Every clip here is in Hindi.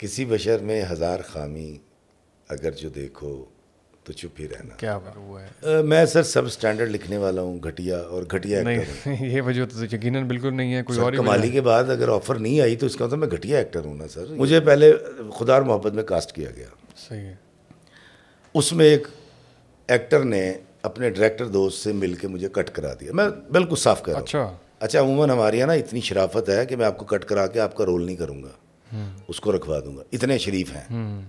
किसी बशर में हज़ार खामी अगर जो देखो तो चुप ही रहना क्या हुआ है आ, मैं सर सब स्टैंडर्ड लिखने वाला हूँ घटिया और घटिया नहीं ये वजह तो यकीन बिल्कुल नहीं है कोई और कमाली के बाद अगर ऑफर नहीं आई तो इसका मतलब मैं घटिया एक्टर हूँ ना सर मुझे पहले खुदार मोहब्बत में कास्ट किया गया सही है उसमें एक एक्टर ने अपने डायरेक्टर दोस्त से मिल के मुझे कट करा दिया मैं बिल्कुल साफ कर अच्छा अच्छा अमूमन हमारी यहाँ ना इतनी शराफत है कि मैं आपको कट करा के आपका रोल नहीं करूँगा उसको रखवा दूंगा इतने शरीफ हैं हम्म।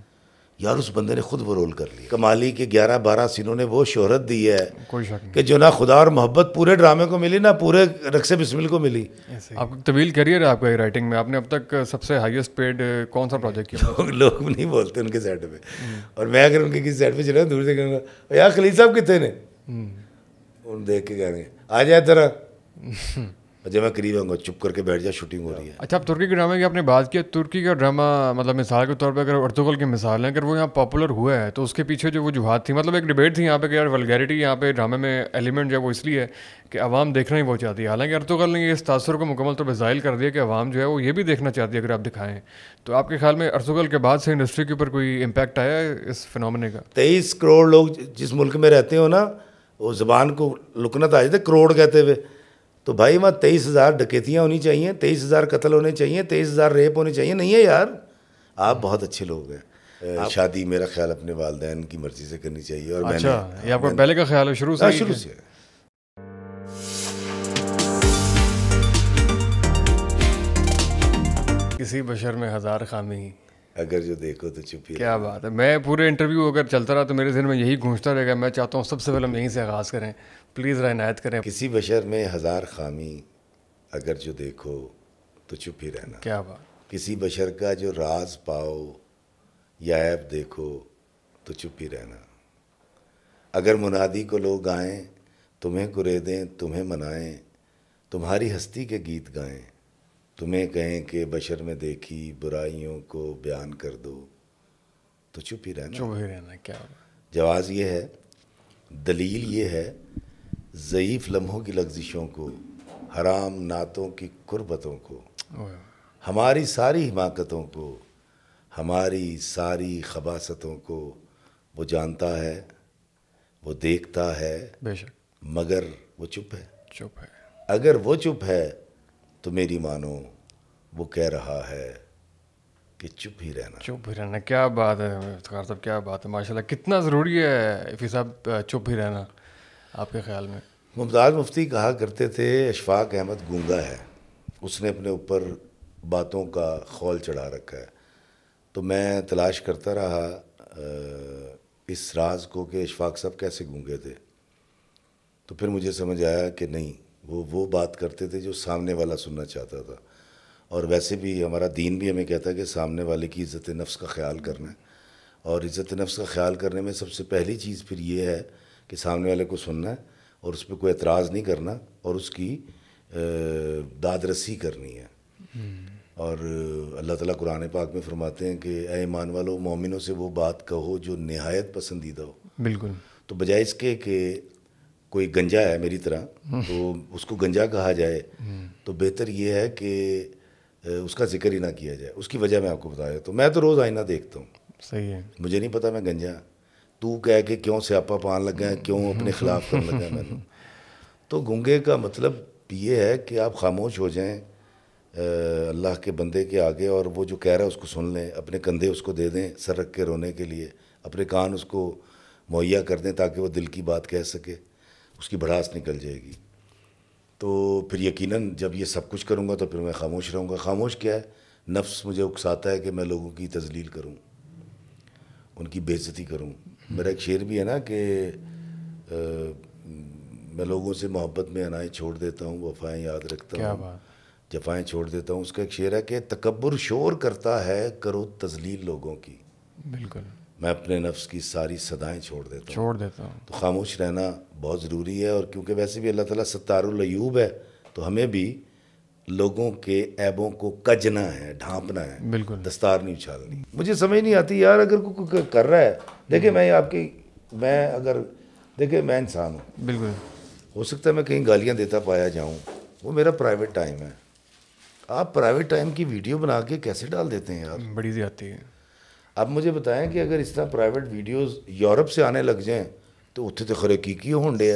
यार उस बंदे ने खुद वो रोल कर लिया कमाली के ग्यारह बारह सीनों ने वो शोहरत दी है कोई शक कि जो ना खुदा और मोहब्बत पूरे ड्रामे को मिली ना पूरे रक्से बिस्मिल को मिली आपका तवील करियर है आपका राइटिंग में आपने अब तक सबसे हाईएस्ट पेड कौन सा प्रोजेक्ट किया लोग लो नहीं बोलते उनके सेट पे हम्म। और मैं अगर उनके किसी सेट पे चला दूर से कहूँगा यार खलीद साहब कितने ने हम्म। उन देख के कह रहे हैं आ जाए तरह जब मैं करीब आऊँगा चुप करके बैठ जाए शूटिंग हो रही है अच्छा आप तुर्की के ड्रामे की आपने बात किया तुर्की का ड्रामा मतलब मिसाल के तौर पर अगर अर्तुगल की मिसाल है अगर वो यहाँ पॉपुलर हुआ है तो उसके पीछे जो वजूहत थी मतलब एक डिबेट थी यहाँ पे कि यार वलगैरिटी यहाँ पे ड्रामे में एलिमेंट जो है वो इसलिए है कि आवाम देखना ही बहुत चाहती है हालांकि अर्तुगल ने इस तासर को मुकमल तौर पर ज़ाहिल कर दिया कि आवाम जो है वो ये भी देखना चाहती है अगर आप दिखाएँ तो आपके ख्याल में अर्तुगल के बाद से इंडस्ट्री के ऊपर कोई इम्पैक्ट आया है इस फिनने का तेईस करोड़ लोग जिस मुल्क में रहते हो ना वो ज़बान को लुकनत तो आ जाते करोड़ कहते हुए तो भाई वहाँ तेईस हज़ार डकैतियाँ होनी चाहिए तेईस हज़ार कत्ल होने चाहिए तेईस हज़ार रेप होने चाहिए नहीं है यार आप बहुत अच्छे लोग हैं आप... शादी मेरा ख्याल अपने वालदे की मर्जी से करनी चाहिए और अच्छा, मैंने ये मैंने, पहले का ख्याल है शुरू से हाँ, शुरू से किसी बशर में हज़ार खामी अगर जो देखो तो चुप ही क्या बात है मैं पूरे इंटरव्यू अगर चलता रहा तो मेरे दिन में यही गूंजता रहेगा मैं चाहता हूँ सबसे पहले हम यहीं से आगाज़ करें प्लीज़ रहनायत करें किसी बशर में हज़ार खामी अगर जो देखो तो चुप ही रहना क्या बात किसी बशर का जो राज पाओ या ऐप देखो तो चुप ही रहना अगर मुनादी को लोग गाएं तुम्हें कुरे दें तुम्हें मनाएं तुम्हारी हस्ती के गीत गाएं तुम्हें कहें कि बशर में देखी बुराइयों को बयान कर दो तो चुप ही रहना चुप ही रहना क्या जवाब ये है दलील ये है ज़यीफ़ लम्हों की लग्जिशों को हराम नातों की कुर्बतों को हमारी सारी हिमाकतों को हमारी सारी खबासतों को वो जानता है वो देखता है बेशक मगर वो चुप है चुप है अगर वो चुप है तो मेरी मानो वो कह रहा है कि चुप ही रहना चुप ही रहना क्या बात है साहब क्या बात है माशाल्लाह कितना ज़रूरी है इफ़ी साहब चुप ही रहना आपके ख्याल में मुमताज़ मुफ्ती कहा करते थे अशफाक अहमद गूंगा है उसने अपने ऊपर बातों का खौल चढ़ा रखा है तो मैं तलाश करता रहा इस राज को कि अशफाक साहब कैसे गूंगे थे तो फिर मुझे समझ आया कि नहीं वो वो बात करते थे जो सामने वाला सुनना चाहता था और वैसे भी हमारा दीन भी हमें कहता है कि सामने वाले की इज़्ज़त नफ्स का ख्याल करना है और इज़्ज़त नफ्स का ख्याल करने में सबसे पहली चीज़ फिर ये है कि सामने वाले को सुनना है और उस पर कोई एतराज़ नहीं करना और उसकी दादरसी करनी है हम्म। और अल्लाह ताला कुरान पाक में फरमाते हैं कि ए ईमान वालो मोमिनों से वो बात कहो जो नहायत पसंदीदा हो बिल्कुल तो बजाय इसके कि कोई गंजा है मेरी तरह हम्म। तो उसको गंजा कहा जाए हम्म। तो बेहतर ये है कि उसका जिक्र ही ना किया जाए उसकी वजह मैं आपको बताया तो मैं तो रोज़ आईना देखता हूँ सही है मुझे नहीं पता मैं गंजा ਤੂੰ कह के क्यों स्यापा पान ਲੱਗਾ हम्म, क्यों अपने हम्म, खिलाफ कर लगे मैंने तो गुंगे का मतलब ये है कि आप खामोश हो जाएं अल्लाह के बंदे के आगे और वो जो कह रहा है उसको सुन लें अपने कंधे उसको दे दें सर रख के रोने के लिए अपने कान उसको मुहैया कर दें ताकि वो दिल की बात कह सके उसकी भड़ास निकल जाएगी तो फिर यकीनन जब ये सब कुछ करूँगा तो फिर मैं खामोश रहूँगा खामोश क्या है नफ्स मुझे उकसाता है कि मैं लोगों की तजलील करूँ उनकी बेजती करूँ मेरा एक शेर भी है ना कि मैं लोगों से मोहब्बत में अनाएँ छोड़ देता हूँ वफाएँ याद रखता हूँ जफाएँ छोड़ देता हूँ उसका एक शेर है कि तकबर शोर करता है करो तजलील लोगों की बिल्कुल मैं अपने नफ्स की सारी सदाएँ छोड़ देता हूँ छोड़ देता हूँ तो खामोश रहना बहुत ज़रूरी है और क्योंकि वैसे भी अल्लाह ताली सत्तारूब है तो हमें भी लोगों के ऐबों को कजना है ढांपना है बिल्कुल दस्तार नहीं उछालनी मुझे समझ नहीं आती यार अगर कोई कर रहा है देखिए हम्म। मैं आपकी मैं अगर देखिए मैं इंसान हूँ बिल्कुल हो सकता है मैं कहीं गालियाँ देता पाया जाऊँ वो मेरा प्राइवेट टाइम है आप प्राइवेट टाइम की वीडियो बना के कैसे डाल देते हैं यार बड़ी ज्यादा है आप मुझे बताएं कि अगर इस तरह प्राइवेट वीडियोस यूरोप से आने लग जाएं तो उत्थे तो खरे की की होने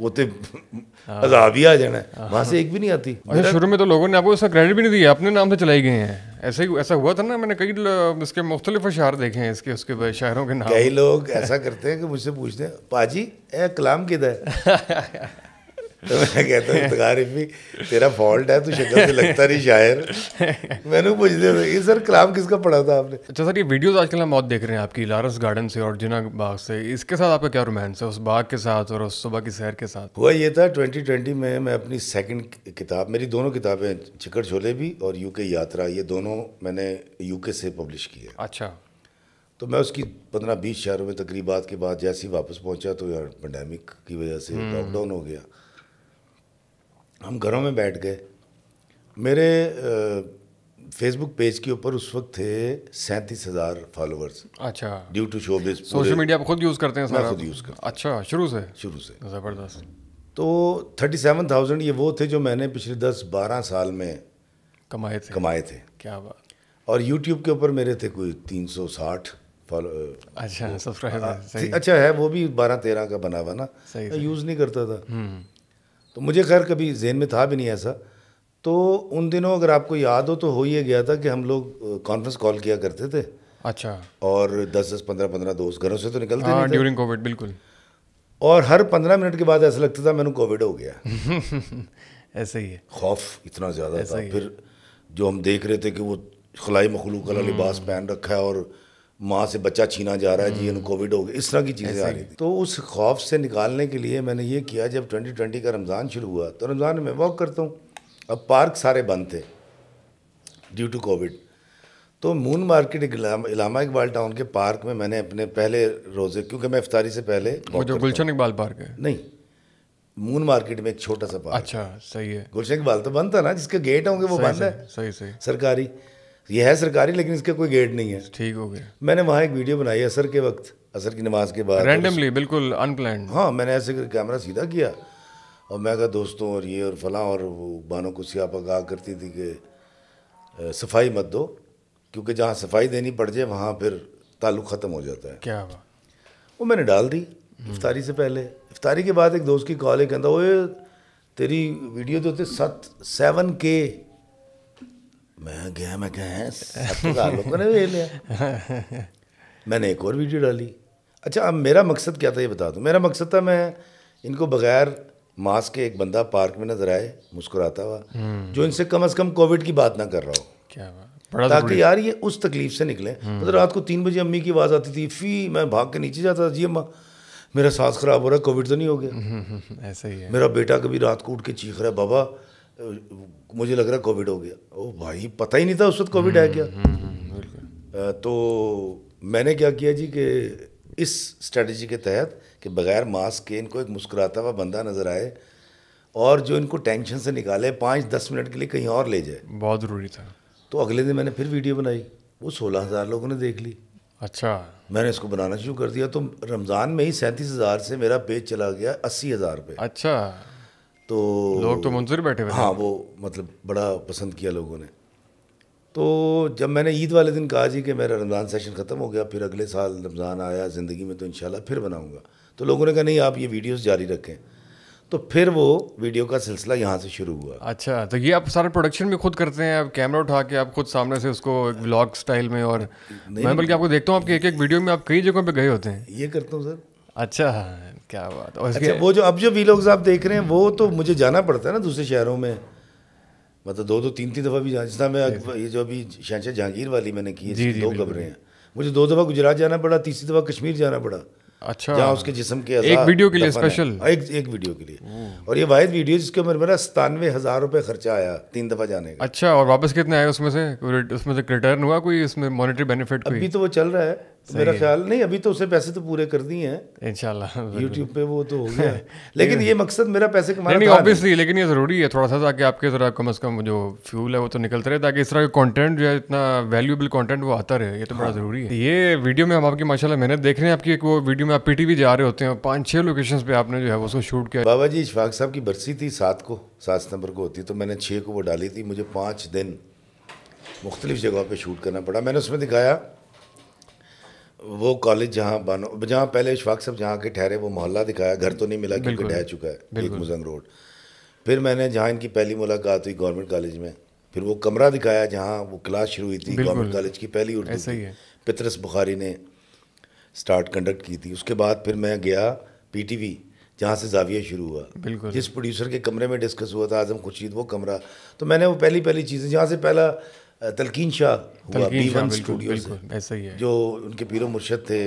वो तो आ जाना है से एक भी नहीं आती शुरू में तो लोगों ने आपको ऐसा क्रेडिट भी नहीं दिया अपने नाम से चलाए गए हैं ऐसे ही ऐसा हुआ था ना मैंने कई इसके मुख्तलिफ अशार देखे हैं इसके उसके शहरों के नाम कई लोग ऐसा करते हैं कि मुझसे पूछते हैं पाजी ए कलाम किधर तो मैं कहता हूँ तारिफी तो तेरा फॉल्ट है तू शक्ल से लगता नहीं शायर मैंने पूछते थे ये सर कलाम किसका पढ़ा था आपने अच्छा सर ये वीडियोस आजकल हम बहुत देख रहे हैं आपकी लारस गार्डन से और जिना बाग से इसके साथ आपका क्या रोमांस है उस बाग के साथ और उस सुबह की सैर के साथ हुआ ये था ट्वेंटी ट्वेंटी में मैं अपनी सेकेंड किताब मेरी दोनों किताबें चिकड़ छोले भी और यू यात्रा ये दोनों मैंने यू से पब्लिश की है अच्छा तो मैं उसकी पंद्रह बीस शहरों में तकरीबा के बाद जैसे ही वापस पहुंचा तो यार पेंडेमिक की वजह से लॉकडाउन हम्म। हो गया हम घरों में बैठ गए मेरे फेसबुक पेज के ऊपर उस वक्त थे सैंतीस हज़ार फॉलोअर्स अच्छा due to showbiz social media आप खुद यूज़ करते हैं मैं खुद यूज़ कर अच्छा शुरू से शुरू से ज़बरदस्त तो थर्टी सेवन थाउजेंड ये वो थे जो मैंने पिछले दस बारह साल में कमाए थे कमाए थे क्या बात और यूट्यूब के ऊपर मेरे थे कोई तीन सौ साठ अच्छा सब्सक्राइबर अच्छा है वो भी बारह तेरह का बना हुआ ना यूज़ नहीं करता था हम्म। तो मुझे खैर कभी जहन में था भी नहीं ऐसा तो उन दिनों अगर आपको याद हो तो हो ही गया था कि हम लोग कॉन्फ्रेंस कॉल किया करते थे अच्छा और दस दस पंद्रह पंद्रह दोस्त घरों से तो निकलते हाँ, ड्यूरिंग कोविड बिल्कुल और हर पंद्रह मिनट के बाद ऐसा लगता था मैंने कोविड हो गया ऐसे ही है खौफ इतना ज़्यादा था फिर जो हम देख रहे थे कि वो खलाई मखलूक का हम्म। लिबास पहन रखा है और माँ से बच्चा छीना जा रहा है जी इन्हें हम्म। कोविड हो गया इस तरह की चीज़ें आ रही थी तो उस खौफ से निकालने के लिए मैंने ये किया जब 2020 का रमज़ान शुरू हुआ तो रमज़ान में वॉक करता हूँ अब पार्क सारे बंद थे ड्यू टू कोविड तो moon market Allama Iqbal town के पार्क में मैंने अपने पहले रोज़े क्योंकि मैं इफ्तारी से पहले जो गुलशन इकबाल पार्क है नहीं मून मार्केट में एक छोटा सा पार्क अच्छा सही है गुलशन इकबाल तो बंद था ना जिसके गेट होंगे वो बंद है सही सही सरकारी ये है सरकारी लेकिन इसका कोई गेट नहीं है ठीक हो गया मैंने वहाँ एक वीडियो बनाई असर के वक्त असर की नमाज के बाद रैंडमली बिल्कुल अनप्लान हाँ मैंने ऐसे कैमरा सीधा किया और मैं कहा दोस्तों और ये और फलां और वो बानो कुसियाप आगाह करती थी कि सफाई मत दो क्योंकि जहाँ सफाई देनी पड़ जाए वहाँ फिर ताल्लुक ख़त्म हो जाता है क्या हुआ वो मैंने डाल दी हम्म। इफ्तारी से पहले इफ्तारी के बाद एक दोस्त की कॉल है कहता वो तेरी वीडियो जो तो थे सत सेवन के मैं गया मैं है तो लोगों ने ले लिया मैंने एक और वीडियो डाली अच्छा अब मेरा मकसद क्या था ये बता दूँ मेरा मकसद था मैं इनको बगैर मास्क के एक बंदा पार्क में नजर आए मुस्कुराता हुआ हम्म। जो इनसे कम अज़ कम कोविड की बात ना कर रहा हो क्या ताकि यार ये उस तकलीफ से निकले हम्म। मतलब रात को तीन बजे अम्मी की आवाज़ आती थी फी मैं भाग के नीचे जाता था जी अम्मा मेरा सांस खराब हो रहा है कोविड तो नहीं हो गया ऐसा ही है मेरा बेटा कभी रात को उठ के चीख रहा है बाबा मुझे लग रहा है कोविड हो गया ओ भाई पता ही नहीं था उस वक्त कोविड है क्या हम्म, हम्म, हम्म, तो मैंने क्या किया जी कि इस स्ट्रेटजी के तहत कि बगैर मास्क के इनको एक मुस्कुराता हुआ बंदा नज़र आए और जो इनको टेंशन से निकाले पाँच दस मिनट के लिए कहीं और ले जाए बहुत ज़रूरी था तो अगले दिन मैंने फिर वीडियो बनाई वो सोलह हज़ार लोगों ने देख ली अच्छा मैंने इसको बनाना शुरू कर दिया तो रमज़ान में ही सैंतीस हज़ार से मेरा पेज चला गया अस्सी हज़ार पे अच्छा तो लोग तो मंजूर बैठे हुए हाँ वो मतलब बड़ा पसंद किया लोगों ने तो जब मैंने ईद वाले दिन कहा जी कि मेरा रमज़ान सेशन ख़त्म हो गया फिर अगले साल रमज़ान आया ज़िंदगी में तो इन फिर बनाऊँगा तो लोगों ने कहा नहीं आप ये वीडियोस जारी रखें तो फिर वो वीडियो का सिलसिला यहाँ से शुरू हुआ अच्छा तो ये आप सारा प्रोडक्शन भी खुद करते हैं आप कैमरा उठा के आप खुद सामने से उसको ब्लॉग स्टाइल में और मैं बल्कि आपको देखता हूँ आपके एक एक वीडियो में आप कई जगहों पर गए होते हैं ये करता हूँ सर अच्छा क्या बात और अच्छा, वो जो अब जो वी आप देख रहे हैं वो तो मुझे जाना पड़ता है ना दूसरे शहरों में मतलब दो दो तीन तीन दफ़ा भी जिस मैं ये जो अभी शहनशाह जहांगीर वाली मैंने की है दो कमरे हैं मुझे दो दफ़ा गुजरात जाना पड़ा तीसरी दफ़ा कश्मीर जाना पड़ा अच्छा जहाँ उसके जिसम के एक वीडियो के लिए स्पेशल एक एक वीडियो के लिए और ये वाहिद वीडियो जिसके ऊपर मेरा सतानवे हज़ार रुपये खर्चा आया तीन दफ़ा जाने का अच्छा और वापस कितने आए उसमें से उसमें से रिटर्न हुआ कोई इसमें मॉनिटरी बेनिफिट अभी तो वो चल रहा है तो मेरा ख्याल नहीं अभी तो उसे पैसे तो पूरे कर दिए हैं इंशाल्लाह यूट्यूब पे वो तो हो गया लेकिन ये मकसद मेरा पैसे कमाना नहीं ऑब्वियसली लेकिन ये ज़रूरी है थोड़ा सा ताकि आपके ज़रा कम अज़ कम जो फ्यूल है वो तो निकलते रहे ताकि इस तरह का कॉन्टेंट जो है इतना वैल्यूबल कॉन्टेंट वो आता रहे ये तो बड़ा हाँ। ज़रूरी है ये वीडियो में हम आपकी माशाल्लाह मेहनत देख रहे हैं आपकी एक वो वीडियो में आप पीटीवी जा रहे होते हैं पाँच छः लोकेशन पर आपने जो है उसको शूट किया बाबा जी इशफाक साहब की बरसी थी सात को सात सितंबर को होती तो मैंने छः को वो डाली थी मुझे पाँच दिन मुख्तलिफ जगहों पर शूट करना पड़ा मैंने उसमें दिखाया वो कॉलेज जहाँ बनो जहाँ पहले इशफाक साहब जहाँ के ठहरे वो मोहल्ला दिखाया घर तो नहीं मिला क्योंकि ढह चुका है एक मुजंग रोड फिर मैंने जहाँ इनकी पहली मुलाकात हुई गवर्नमेंट कॉलेज में फिर वो कमरा दिखाया जहाँ वो क्लास शुरू हुई थी गवर्नमेंट कॉलेज की पहली उर्दू पितरस बुखारी ने स्टार्ट कंडक्ट की थी उसके बाद फिर मैं गया पी टी वी जहाँ से जाविया शुरू हुआ जिस प्रोड्यूसर के कमरे में डिस्कस हुआ था आजम खुर्शीद वो कमरा तो मैंने वो पहली पहली चीज़ें जहाँ से पहला तलकीन शाह हुआ बी वन स्टूडियो ऐसा ही है जो उनके पीरो मुर्शद थे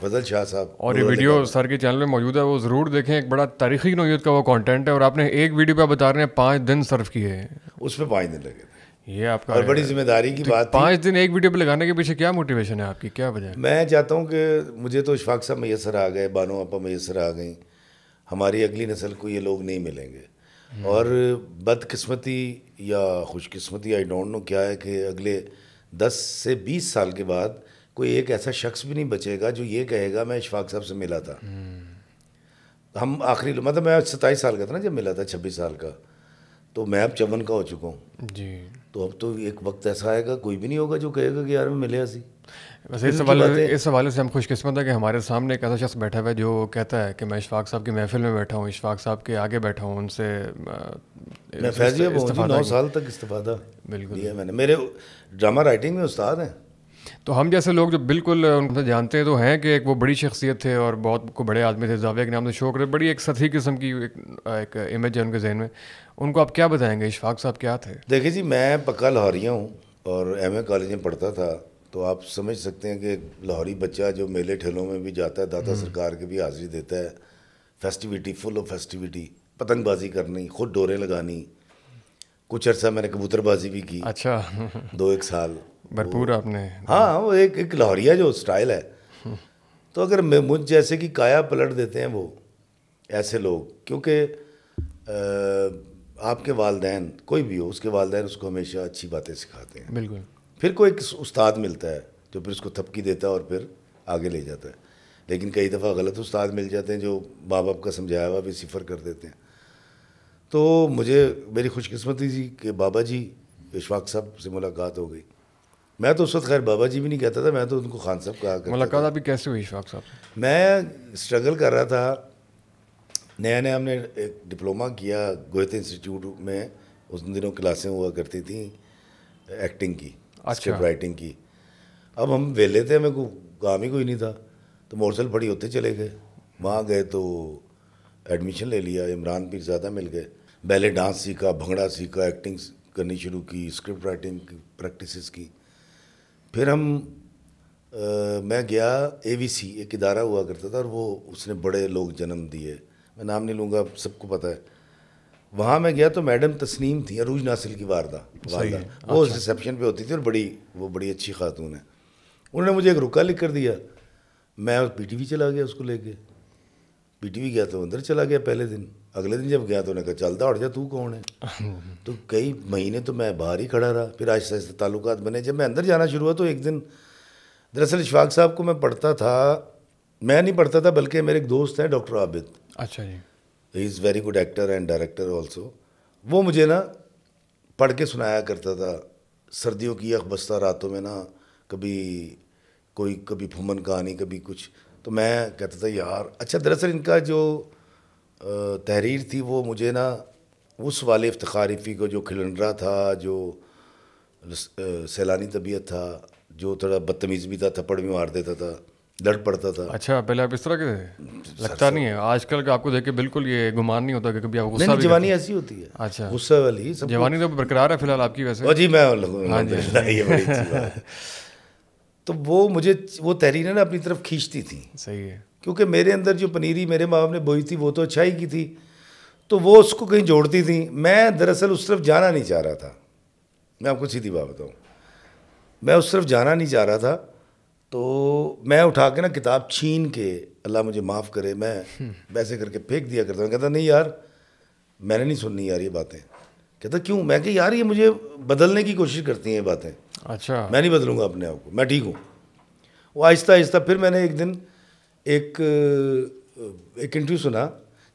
फजल शाह साहब और ये वीडियो सर के चैनल में मौजूद है वो ज़रूर देखें एक बड़ा तारीखी नोयत का वो कंटेंट है और आपने एक वीडियो पे बता रहे हैं पाँच दिन सर्व किए हैं उस पर पाँच दिन लगे ये आपका और बड़ी जिम्मेदारी की तो बात पाँच दिन एक वीडियो पे लगाने के पीछे क्या मोटिवेशन है आपकी क्या वजह मैं चाहता हूँ कि मुझे तो इशफाक साहब मैसर आ गए बानो आपा मैसर आ गई हमारी अगली नस्ल को ये लोग नहीं मिलेंगे और बदकिस्मती या खुशकिस्मती आई डोंट नो क्या है कि अगले दस से बीस साल के बाद कोई एक ऐसा शख्स भी नहीं बचेगा जो ये कहेगा मैं इशफाक साहब से मिला था हम आखिरी मतलब मैं सताईस साल का था ना जब मिला था छब्बीस साल का तो मैं अब चवन का हो चुका हूँ जी तो अब तो एक वक्त ऐसा आएगा कोई भी नहीं होगा जो कहेगा कि यार मैं मिले ऐसी वैसे इस सवाल इस हवाले से हम खुशकिस्मत है कि हमारे सामने एक ऐसा शख्स बैठा हुआ है जो कहता है कि मैं इशफाक साहब की महफिल में बैठा हूँ इशफाक साहब के आगे बैठा हूँ उनसे नौ साल तक इस्तीफादा बिल्कुल मैंने मेरे ड्रामा राइटिंग में उस्ताद हैं तो हम जैसे लोग जो बिल्कुल उनसे जानते तो हैं कि एक वो बड़ी शख्सियत थे और बहुत को बड़े आदमी थे जावे के नाम से शौक रहे बड़ी एक सतही किस्म की एक, एक इमेज है उनके जहन में उनको आप क्या बताएंगे इशफाक साहब क्या थे देखिए जी मैं पक्का लाहौरिया हूँ और एम कॉलेज में पढ़ता था तो आप समझ सकते हैं कि लाहौरी बच्चा जो मेले ठेलों में भी जाता है दाता हम्म। सरकार के भी हाजिरी देता है फेस्टिविटी फुल ऑफ फेस्टिविटी पतंगबाजी करनी खुद डोरे लगानी कुछ अरसा मैंने कबूतरबाजी भी की अच्छा दो एक साल भरपूर आपने हाँ वो एक एक लाहौरिया जो स्टाइल है तो अगर मुझ जैसे कि काया पलट देते हैं वो ऐसे लोग क्योंकि आपके वालदेन कोई भी हो उसके वालदेन उसको हमेशा अच्छी बातें सिखाते हैं बिल्कुल फिर कोई एक उस्ताद मिलता है जो फिर उसको थपकी देता है और फिर आगे ले जाता है लेकिन कई दफ़ा गलत उस्ताद मिल जाते हैं जो माँ बाप का समझाया हुआ भी सिफर कर देते हैं तो मुझे मेरी खुशकस्मती थी कि बाबा जी इशफाक साहब से मुलाकात हो गई मैं तो उस वक्त खैर बाबा जी भी नहीं कहता था मैं तो उनको खान साहब कहा करता मुलाकात अभी कैसे हुई इशफाक साहब मैं स्ट्रगल कर रहा था नया नया हमने एक डिप्लोमा किया गोहित इंस्टीट्यूट में उस दिनों क्लासें हुआ करती थी एक्टिंग की अच्छा। स्क्रिप्ट राइटिंग की अब हम वेले थे हमें को काम ही कोई नहीं था तो मोटरसाइकिल खड़ी होते चले गए वहाँ गए तो एडमिशन ले लिया इमरान पीर ज़्यादा मिल गए पहले डांस सीखा भंगड़ा सीखा एक्टिंग करनी शुरू की स्क्रिप्ट राइटिंग की प्रैक्टिस की फिर हम आ, मैं गया ए एक इदारा हुआ करता था और वो उसने बड़े लोग जन्म दिए मैं नाम नहीं लूँगा सबको पता है वहाँ मैं गया तो मैडम तस्नीम थी अरूज नासिल की वारदा वारदा वो अच्छा। रिसेप्शन पे होती थी और बड़ी वो बड़ी अच्छी खातून है उन्होंने मुझे एक रुका लिख कर दिया मैं पी टी वी चला गया उसको लेके पी टी वी गया तो अंदर चला गया पहले दिन अगले दिन जब गया तो उन्होंने कहा चलता उठ जा तू कौन है तो कई महीने तो मैं बाहर ही खड़ा रहा फिर आहिस्ता आहिस्ता ताल्लुक बने जब मैं अंदर जाना शुरू हुआ तो एक दिन दरअसल इशफाक साहब को मैं पढ़ता था मैं नहीं पढ़ता था बल्कि मेरे एक दोस्त हैं डॉक्टर आबिद अच्छा जी he is very good actor and director also वो मुझे ना पढ़ के सुनाया करता था सर्दियों की अखबस्ता रातों में ना कभी कोई कभी भूमन कहानी कभी कुछ तो मैं कहता था यार अच्छा दरअसल इनका जो तहरीर थी वो मुझे ना उस वाले इफ्तारिफी को जो खिलंडरा था जो सैलानी तबीयत था जो थोड़ा बदतमीज़ भी था थप्पड़ भी मार देता था डर पड़ता था अच्छा पहले आप इस तरह के थे लगता नहीं है आजकल का आपको देख के बिल्कुल ये गुमान नहीं होता कि कभी आप गुस्सा जवानी ऐसी होती है अच्छा गुस्सा वाली सब जवानी तो बरकरार है फिलहाल आपकी वैसे जी मैं हाँ जी तो वो मुझे वो तहरीरें ना अपनी तरफ खींचती थी सही है क्योंकि मेरे अंदर जो पनीरी मेरे माँ बाप ने बोई थी वो तो अच्छाई की थी तो वो उसको कहीं जोड़ती थी मैं दरअसल उस तरफ जाना नहीं चाह रहा था मैं आपको सीधी बात बताऊँ मैं उस तरफ जाना नहीं चाह रहा था तो मैं उठा के ना किताब छीन के अल्लाह मुझे माफ़ करे मैं वैसे करके फेंक दिया करता मैं कहता नहीं यार मैंने नहीं सुननी यार ये बातें कहता क्यों मैं कह यार ये मुझे बदलने की कोशिश करती हैं ये बातें अच्छा मैं नहीं बदलूँगा अपने आप को मैं ठीक हूँ वो आहिस्ता आहिस्ता फिर मैंने एक दिन एक एक इंटरव्यू सुना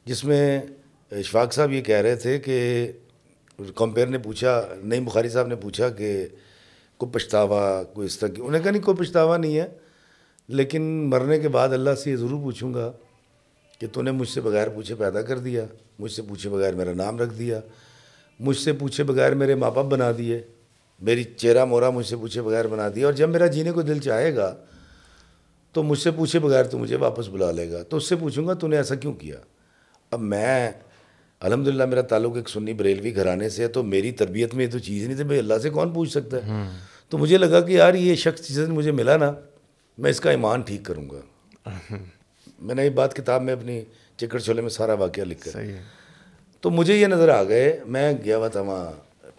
जिसमें इशफाक साहब ये कह रहे थे कि कंपेयर ने पूछा नई बुखारी साहब ने पूछा कि कोई पछतावा कोई इस तरह की उन्हें कहा नहीं कोई पछतावा नहीं है लेकिन मरने के बाद अल्लाह से ये ज़रूर पूछूंगा कि तूने मुझसे बगैर पूछे पैदा कर दिया मुझसे पूछे बगैर मेरा नाम रख दिया मुझसे पूछे बगैर मेरे माँ बाप बना दिए मेरी चेहरा मोरा मुझसे पूछे बगैर बना दिया और जब मेरा जीने को दिल चाहेगा तो मुझसे पूछे बगैर तो मुझे वापस बुला लेगा तो उससे पूछूंगा तूने ऐसा क्यों किया अब मैं अलहमदिल्ला मेरा ताल्लुक एक सुन्नी बरेलवी घराने से है तो मेरी तरबियत में ये तो चीज़ नहीं थी भाई अल्लाह से कौन पूछ सकता है हम्म। तो मुझे लगा कि यार ये शख्स जिस मुझे मिला ना मैं इसका ईमान ठीक करूँगा मैंने ये बात किताब में अपनी चिकट छोले में सारा वाक़ लिखा तो मुझे ये नज़र आ गए मैं गया हुआ था वहाँ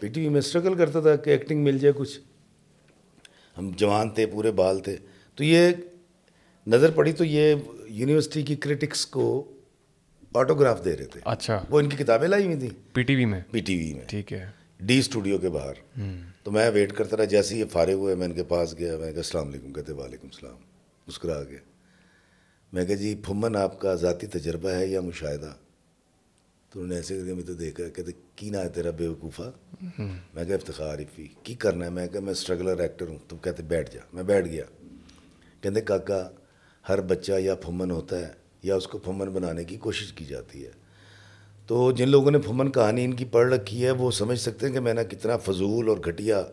पी टी वी में स्ट्रगल करता था कि एक्टिंग मिल जाए कुछ हम जवान थे पूरे बाल थे तो ये नज़र पड़ी तो ये यूनिवर्सिटी की क्रिटिक्स को ऑटोग्राफ दे रहे थे अच्छा वो इनकी किताबें लाई हुई थी पीटीवी में पीटीवी में ठीक है डी स्टूडियो के बाहर हम्म। तो मैं वेट करता रहा जैसे ही ये फारे हुए मैं इनके पास गया मैं कहा कहते वालेकुम सलाम मुस्करा गया मैं कहा जी फुमन आपका ज़ाती तजर्बा है या मुशाहिदा तो उन्होंने ऐसे करके मैं तो देखा कहते की ना है तेरा बेवकूफ़ा हम्म। मैं कहा इफ्तार इफ़ी की करना है मैं कहा मैं स्ट्रगलर एक्टर हूँ तुम तो कहते बैठ जा मैं बैठ गया कहते काका हर बच्चा या फुमन होता है या उसको फमन बनाने की कोशिश की जाती है तो जिन लोगों ने फमन कहानी इनकी पढ़ रखी है वो समझ सकते हैं कि मैंने कितना फजूल और घटिया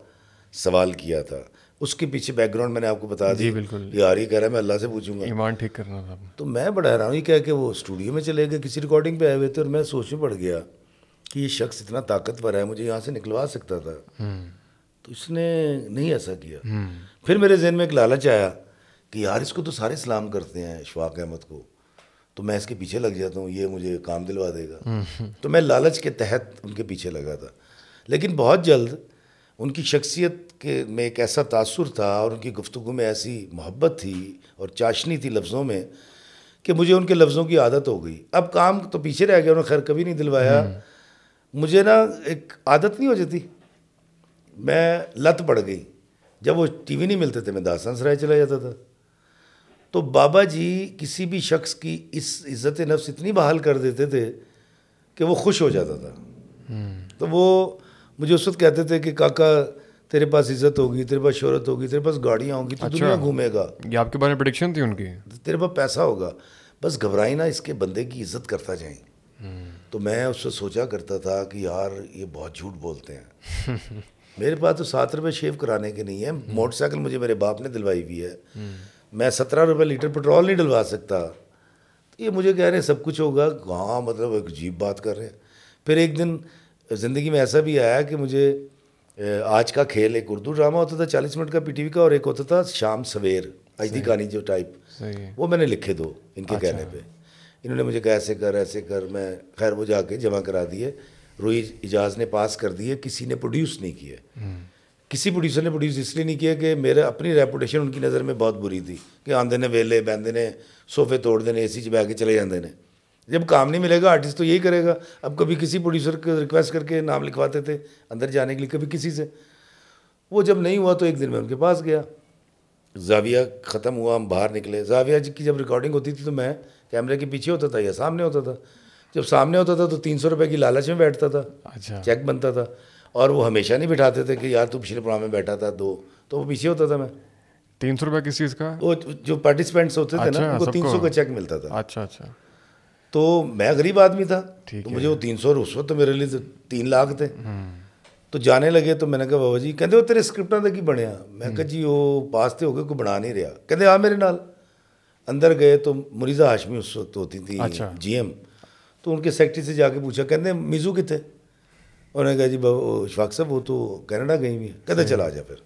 सवाल किया था उसके पीछे बैकग्राउंड मैंने आपको बता दी बिल्कुल ये ही कह रहा है मैं अल्लाह से पूछूंगा ईमान ठीक करना था तो मैं बड़ा हैरान ही कह के वो स्टूडियो में चले गए किसी रिकॉर्डिंग पे आए हुए थे और मैं सोच में पड़ गया कि ये शख्स इतना ताकतवर है मुझे यहाँ से निकलवा सकता था हम्म। तो इसने नहीं ऐसा किया हम्म। फिर मेरे जहन में एक लालच आया कि यार इसको तो सारे सलाम करते हैं शवाक अहमद को तो मैं इसके पीछे लग जाता हूँ ये मुझे काम दिलवा देगा हम्म। तो मैं लालच के तहत उनके पीछे लगा था लेकिन बहुत जल्द उनकी शख्सियत के में एक ऐसा तासुर था और उनकी गुफ्तु में ऐसी मोहब्बत थी और चाशनी थी लफ्ज़ों में कि मुझे उनके लफ्ज़ों की आदत हो गई अब काम तो पीछे रह गया उन्होंने खैर कभी नहीं दिलवाया हम्म। मुझे ना एक आदत नहीं हो जाती मैं लत पड़ गई जब वो टीवी नहीं मिलते थे मैं दासान सराय चला जाता था तो बाबा जी किसी भी शख्स की इस इज़्ज़त नफ्स इतनी बहाल कर देते थे कि वो खुश हो जाता था तो वो मुझे उस वक्त कहते थे कि काका तेरे पास इज्जत होगी तेरे पास शोहरत होगी तेरे पास गाड़ियाँ होंगी तो अच्छा, दुनिया घूमेगा ये आपके बारे में प्रडिक्शन थी उनकी तो तेरे पास पैसा होगा बस घबराई ना इसके बंदे की इज्जत करता जाए तो मैं उससे सोचा करता था कि यार ये बहुत झूठ बोलते हैं मेरे पास तो सात रुपये शेव कराने के नहीं है मोटरसाइकिल मुझे मेरे बाप ने दिलवाई हुई है मैं सत्रह रुपये लीटर पेट्रोल नहीं डलवा सकता तो ये मुझे कह रहे हैं सब कुछ होगा हाँ मतलब एक अजीब बात कर रहे हैं फिर एक दिन ज़िंदगी में ऐसा भी आया कि मुझे आज का खेल एक उर्दू ड्रामा होता था चालीस मिनट का पीटीवी का और एक होता था शाम सवेर अजदी कहानी जो टाइप वो मैंने लिखे दो इनके अच्छा। कहने पे इन्होंने मुझे कहा ऐसे कर ऐसे कर मैं खैर वो जाके जमा करा दिए रोई इजाज़ ने पास कर दिए किसी ने प्रोड्यूस नहीं किया हम्म। किसी प्रोड्यूसर ने प्रोड्यूस इसलिए नहीं किया कि मेरा अपनी रेपूटेशन उनकी नज़र में बहुत बुरी थी कि आंधे ने वेले बहते ने सोफे तोड़ देने ए सी च बह के चले जाते हैं जब काम नहीं मिलेगा आर्टिस्ट तो यही करेगा अब कभी किसी प्रोड्यूसर को रिक्वेस्ट करके नाम लिखवाते थे अंदर जाने के लिए कभी किसी से वो जब नहीं हुआ तो एक दिन मैं उनके पास गया जाविया ख़त्म हुआ हम बाहर निकले जाविया की जब रिकॉर्डिंग होती थी तो मैं कैमरे के पीछे होता था या सामने होता था जब सामने होता था तो तीन सौ रुपये की लालच में बैठता था अच्छा चेक बनता था और वो हमेशा नहीं बिठाते थे कि यार तू पिछले प्रोग्राम में बैठा था दो तो वो पीछे होता था मैं तीन सौ रुपया किस चीज़ का वो जो पार्टिसिपेंट्स होते अच्छा, थे ना अच्छा, उनको तीन सौ का चेक मिलता था अच्छा अच्छा तो मैं गरीब आदमी था तो मुझे वो तीन सौ उस वक्त तो मेरे लिए तो तीन लाख थे हम्म। तो जाने लगे तो मैंने कहा बाबा जी कहते वो तेरे स्क्रिप्टा तक ही बने मैं हम्म। कहा जी वो पास तो हो गए कोई बना नहीं रहा कहते आ हाँ, मेरे नाल अंदर गए तो मुरीजा हाशमी उस वक्त होती थी जी अच्छा। एम तो उनके सेक्रेटरी से जाके पूछा कहते मिजू कितने उन्होंने कहा जी इशफाक साहब वो तो कनाडा गई हुई है कहते चला जा फिर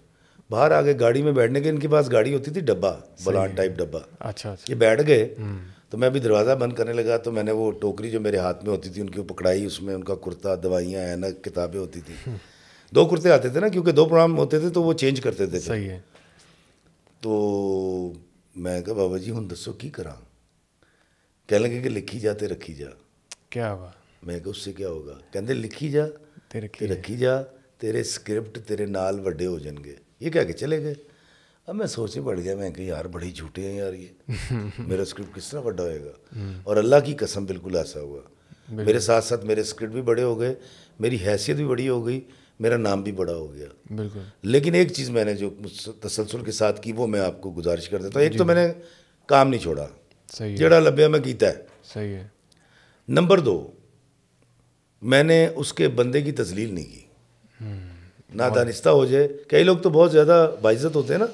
बाहर आगे गाड़ी में बैठने के इनके पास गाड़ी होती थी डब्बा बलान टाइप डब्बा अच्छा, अच्छा, ये बैठ गए हम्म। तो मैं अभी दरवाज़ा बंद करने लगा तो मैंने वो टोकरी जो मेरे हाथ में होती थी उनकी पकड़ाई उसमें उनका कुर्ता दवाइयाँ ऐनक किताबें होती थी हम्म। दो कुर्ते आते थे ना क्योंकि दो प्रोग्राम होते थे तो वो चेंज करते थे सही है तो मैं कहा बाबा जी हूँ दसो की करा कह लगे कि लिखी जा तो रखी जा क्या हुआ मैं कहा उससे क्या होगा कहते लिखी जा तो रखी जा ਤੇ ਰੱਖੀ तेरे ਤੇਰੇ ਸਕ੍ਰਿਪਟ ਤੇਰੇ ਨਾਲ ਵੱਡੇ ਹੋ ਜਾਣਗੇ ਇਹ ਕਹਿ ਕੇ ਚਲੇ अब मैं सोच ही पड़ गया मैं कि यार बड़े झूठे हैं यार ये मेरा स्क्रिप्ट किस तरह बड़ा होएगा हम्म। और अल्लाह की कसम बिल्कुल ऐसा हुआ मेरे साथ साथ मेरे स्क्रिप्ट भी बड़े हो गए मेरी हैसियत भी बड़ी हो गई मेरा नाम भी बड़ा हो गया बिल्कुल लेकिन एक चीज़ मैंने जो तसलसल के साथ की वो मैं आपको गुजारिश कर देता हूँ तो एक तो मैंने काम नहीं छोड़ा सही जड़ा लब्या मैं कीता है सही है नंबर दो मैंने उसके बंदे की तजलील नहीं की हम्म। दानिश्ता हो जाए कई लोग तो बहुत ज़्यादा बाइज़त होते हैं ना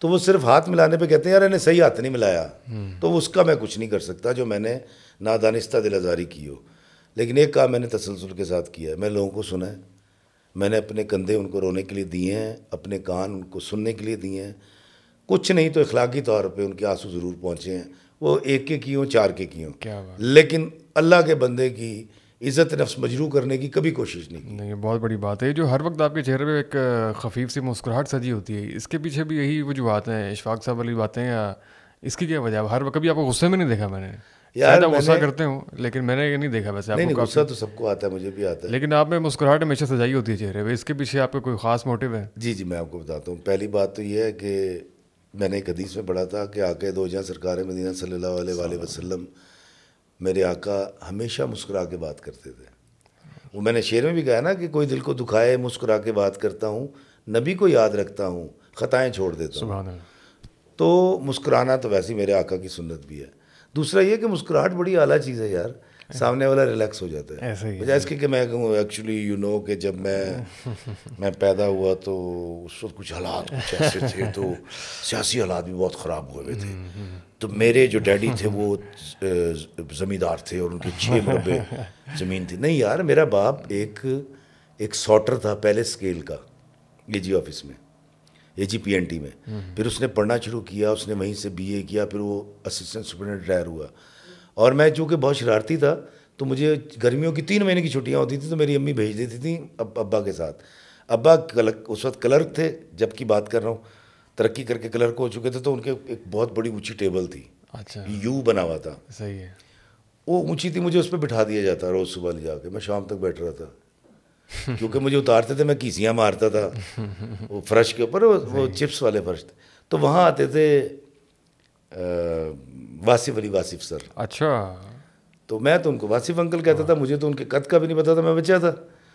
तो वो सिर्फ हाथ मिलाने पे कहते हैं यार इन्हें सही हाथ नहीं मिलाया हम्म। तो उसका मैं कुछ नहीं कर सकता जो मैंने दिल दिलाजारी की हो लेकिन एक काम मैंने तसलसल के साथ किया है मैं लोगों को सुना है मैंने अपने कंधे उनको रोने के लिए दिए हैं अपने कान उनको सुनने के लिए दिए हैं कुछ नहीं तो इखलाकी तौर पर उनके आंसू ज़रूर पहुँचे हैं वो एक के की हों चार के की हों लेकिन अल्लाह के बंदे की इज़्ज़त नफ्स मजरू करने की कभी कोशिश नहीं की नहीं बहुत बड़ी बात है जो हर वक्त आपके चेहरे पे एक खफीफ सी मुस्कुराहट सजी होती है इसके पीछे भी यही वजूहत हैं इशफाक साहब वाली बातें या इसकी क्या वजह हर वक्त कभी आपको गुस्से में नहीं देखा मैंने यार गुस्सा करते हो लेकिन मैंने ये नहीं देखा वैसे आपको गुस्सा तो सबको आता है मुझे भी आता है लेकिन आप में मुस्कुराहट हमेशा सजाई होती है चेहरे पर इसके पीछे आपका कोई ख़ास मोटिव है जी जी मैं आपको बताता हूँ पहली बात तो ये है कि मैंने एक हदीस में पढ़ा था कि आके दो जहाँ सरकार मदीना सल्ला वसलम मेरे आका हमेशा मुस्कुरा के बात करते थे वो मैंने शेर में भी कहा ना कि कोई दिल को दुखाए मुस्कुरा के बात करता हूँ नबी को याद रखता हूँ ख़ताएँ छोड़ देता हूँ तो मुस्कुराना तो वैसे ही मेरे आका की सुन्नत भी है दूसरा ये कि मुस्कुराहट बड़ी आला चीज़ है यार सामने वाला रिलैक्स हो जाता है ही बजाय इसके कि मैं कहूँ एक्चुअली यू नो कि जब मैं मैं पैदा हुआ तो उस वक्त कुछ हालात कुछ ऐसे थे तो सियासी हालात भी बहुत ख़राब हुए थे हम्म, हम्म। तो मेरे जो डैडी थे वो ज़मींदार थे और उनके छः मरबे ज़मीन थी नहीं यार मेरा बाप एक एक सॉटर था पहले स्केल का ए जी ऑफिस में A G P N T में हम्म। फिर उसने पढ़ना शुरू किया उसने वहीं से बी ए किया फिर वो असिस्टेंट सुप्रिटेंडेंट रिटायर हुआ और मैं चूँकि बहुत शरारती था तो मुझे गर्मियों की तीन महीने की छुट्टियाँ होती थी तो मेरी अम्मी भेज देती थी अब अब्बा के साथ अब्बा कलर उस वक्त क्लर्क थे जबकि बात कर रहा हूँ तरक्की करके क्लर्क हो चुके थे तो उनके एक बहुत बड़ी ऊँची टेबल थी अच्छा यू बना हुआ था सही है वो ऊँची थी मुझे उस पर बिठा दिया जाता रोज़ सुबह ले जाके मैं शाम तक बैठ रहा था क्योंकि मुझे उतारते थे मैं कीसियाँ मारता था वो फ्रश के ऊपर वो, चिप्स वाले फ़र्श थे तो वहाँ आते थे वासिफ अली वासिफ सर अच्छा तो मैं तो उनको वासिफ अंकल कहता था मुझे तो उनके कद का भी नहीं पता था मैं बच्चा था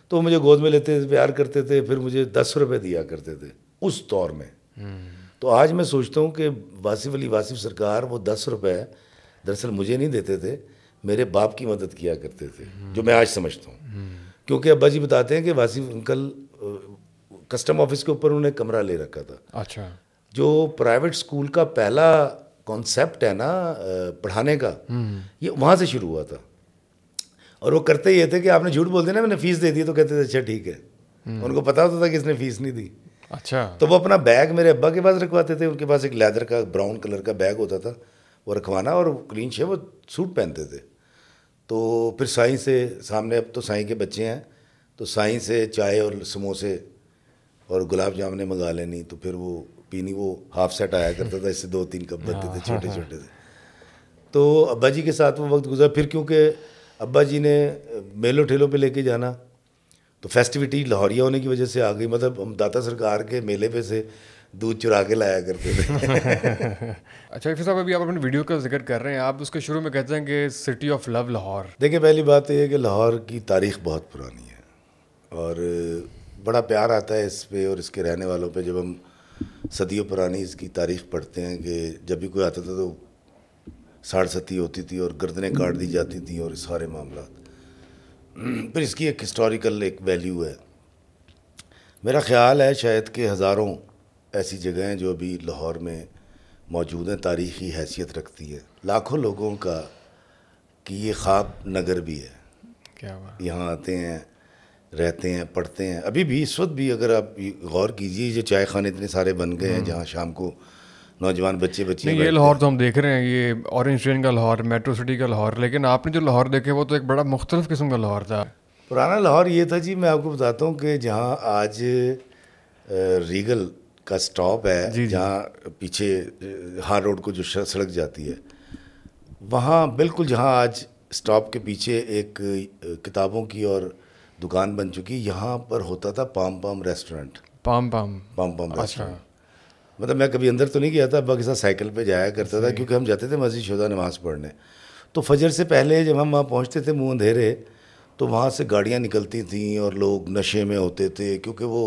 तो मुझे गोद में लेते थे प्यार करते थे फिर मुझे दस रुपये दिया करते थे उस दौर में तो आज मैं सोचता हूँ कि वासिफ अली वासिफ सरकार वो दस रुपये दरअसल मुझे नहीं देते थे मेरे बाप की मदद किया करते थे जो मैं आज समझता हूँ क्योंकि अब्बा जी बताते हैं कि वासिफ अंकल कस्टम ऑफिस के ऊपर उन्होंने कमरा ले रखा था अच्छा जो प्राइवेट स्कूल का पहला कॉन्सेप्ट है ना पढ़ाने का ये वहाँ से शुरू हुआ था और वो करते ये थे कि आपने झूठ बोल दिया ना मैंने फीस दे दी तो कहते थे अच्छा ठीक है हम्म। उनको पता होता तो था कि इसने फीस नहीं दी अच्छा तो वो अपना बैग मेरे अब्बा के पास रखवाते थे उनके पास एक लेदर का ब्राउन कलर का बैग होता था वो रखवाना और क्लीन शेव वो सूट पहनते थे तो फिर साई से सामने अब तो साई के बच्चे हैं तो साई से चाय और समोसे और गुलाब जामुन मंगा लेनी तो फिर वो पीनी वो हाफ सेट आया करता था इससे दो तीन कप बनते थे छोटे छोटे थे तो अब्बा जी के साथ वो वक्त गुजरा फिर क्योंकि अब्बा जी ने मेलों ठेलों पे लेके जाना तो फेस्टिविटी लाहौरिया होने की वजह से आ गई मतलब हम दाता सरकार के मेले पे से दूध चुरा के लाया करते थे अच्छा फिर साहब अभी आप अपने वीडियो का जिक्र कर रहे हैं आप उसके शुरू में कहते हैं कि सिटी ऑफ लव लाहौर देखिए पहली बात तो यह है कि लाहौर की तारीख बहुत पुरानी है और बड़ा प्यार आता है इस पर और इसके रहने वालों पर जब हम सदियों पुरानी इसकी तारीख पढ़ते हैं कि जब भी कोई आता था तो सती होती थी और गर्दनें काट दी जाती थी और सारे मामला फिर इसकी एक हिस्टोरिकल एक वैल्यू है मेरा ख्याल है शायद कि हज़ारों ऐसी जगहें जो अभी लाहौर में मौजूद हैं तारीखी हैसियत रखती है लाखों लोगों का कि ये ख्वाब नगर भी है क्या यहाँ आते हैं रहते हैं पढ़ते हैं अभी भी इस वक्त भी अगर आप गौर कीजिए जो चाय खाने इतने सारे बन गए हैं हम्म। जहाँ शाम को नौजवान बच्चे बच्चे ये लाहौर तो हम देख रहे हैं ये ऑरेंज ट्रेन का लाहौर मेट्रो सिटी का लाहौर लेकिन आपने जो लाहौर देखे वो तो एक बड़ा मुख्तलिफ किस्म का लाहौर था पुराना लाहौर ये था जी मैं आपको बताता हूँ कि जहाँ आज रीगल का स्टॉप है जहाँ पीछे हार रोड को जो सड़क जाती है वहाँ बिल्कुल जहाँ आज स्टॉप के पीछे एक किताबों की और दुकान बन चुकी यहाँ पर होता था Palm Palm restaurant Palm Palm Palm Palm अच्छा। रेस्टोरेंट मतलब मैं कभी अंदर तो नहीं गया था बाकी साथ साइकिल पे जाया करता था क्योंकि हम जाते थे मस्जिद शुदा नमाज पढ़ने तो फजर से पहले जब हम वहाँ पहुँचते थे मुँह अंधेरे तो वहाँ से गाड़ियाँ निकलती थीं और लोग नशे में होते थे क्योंकि वो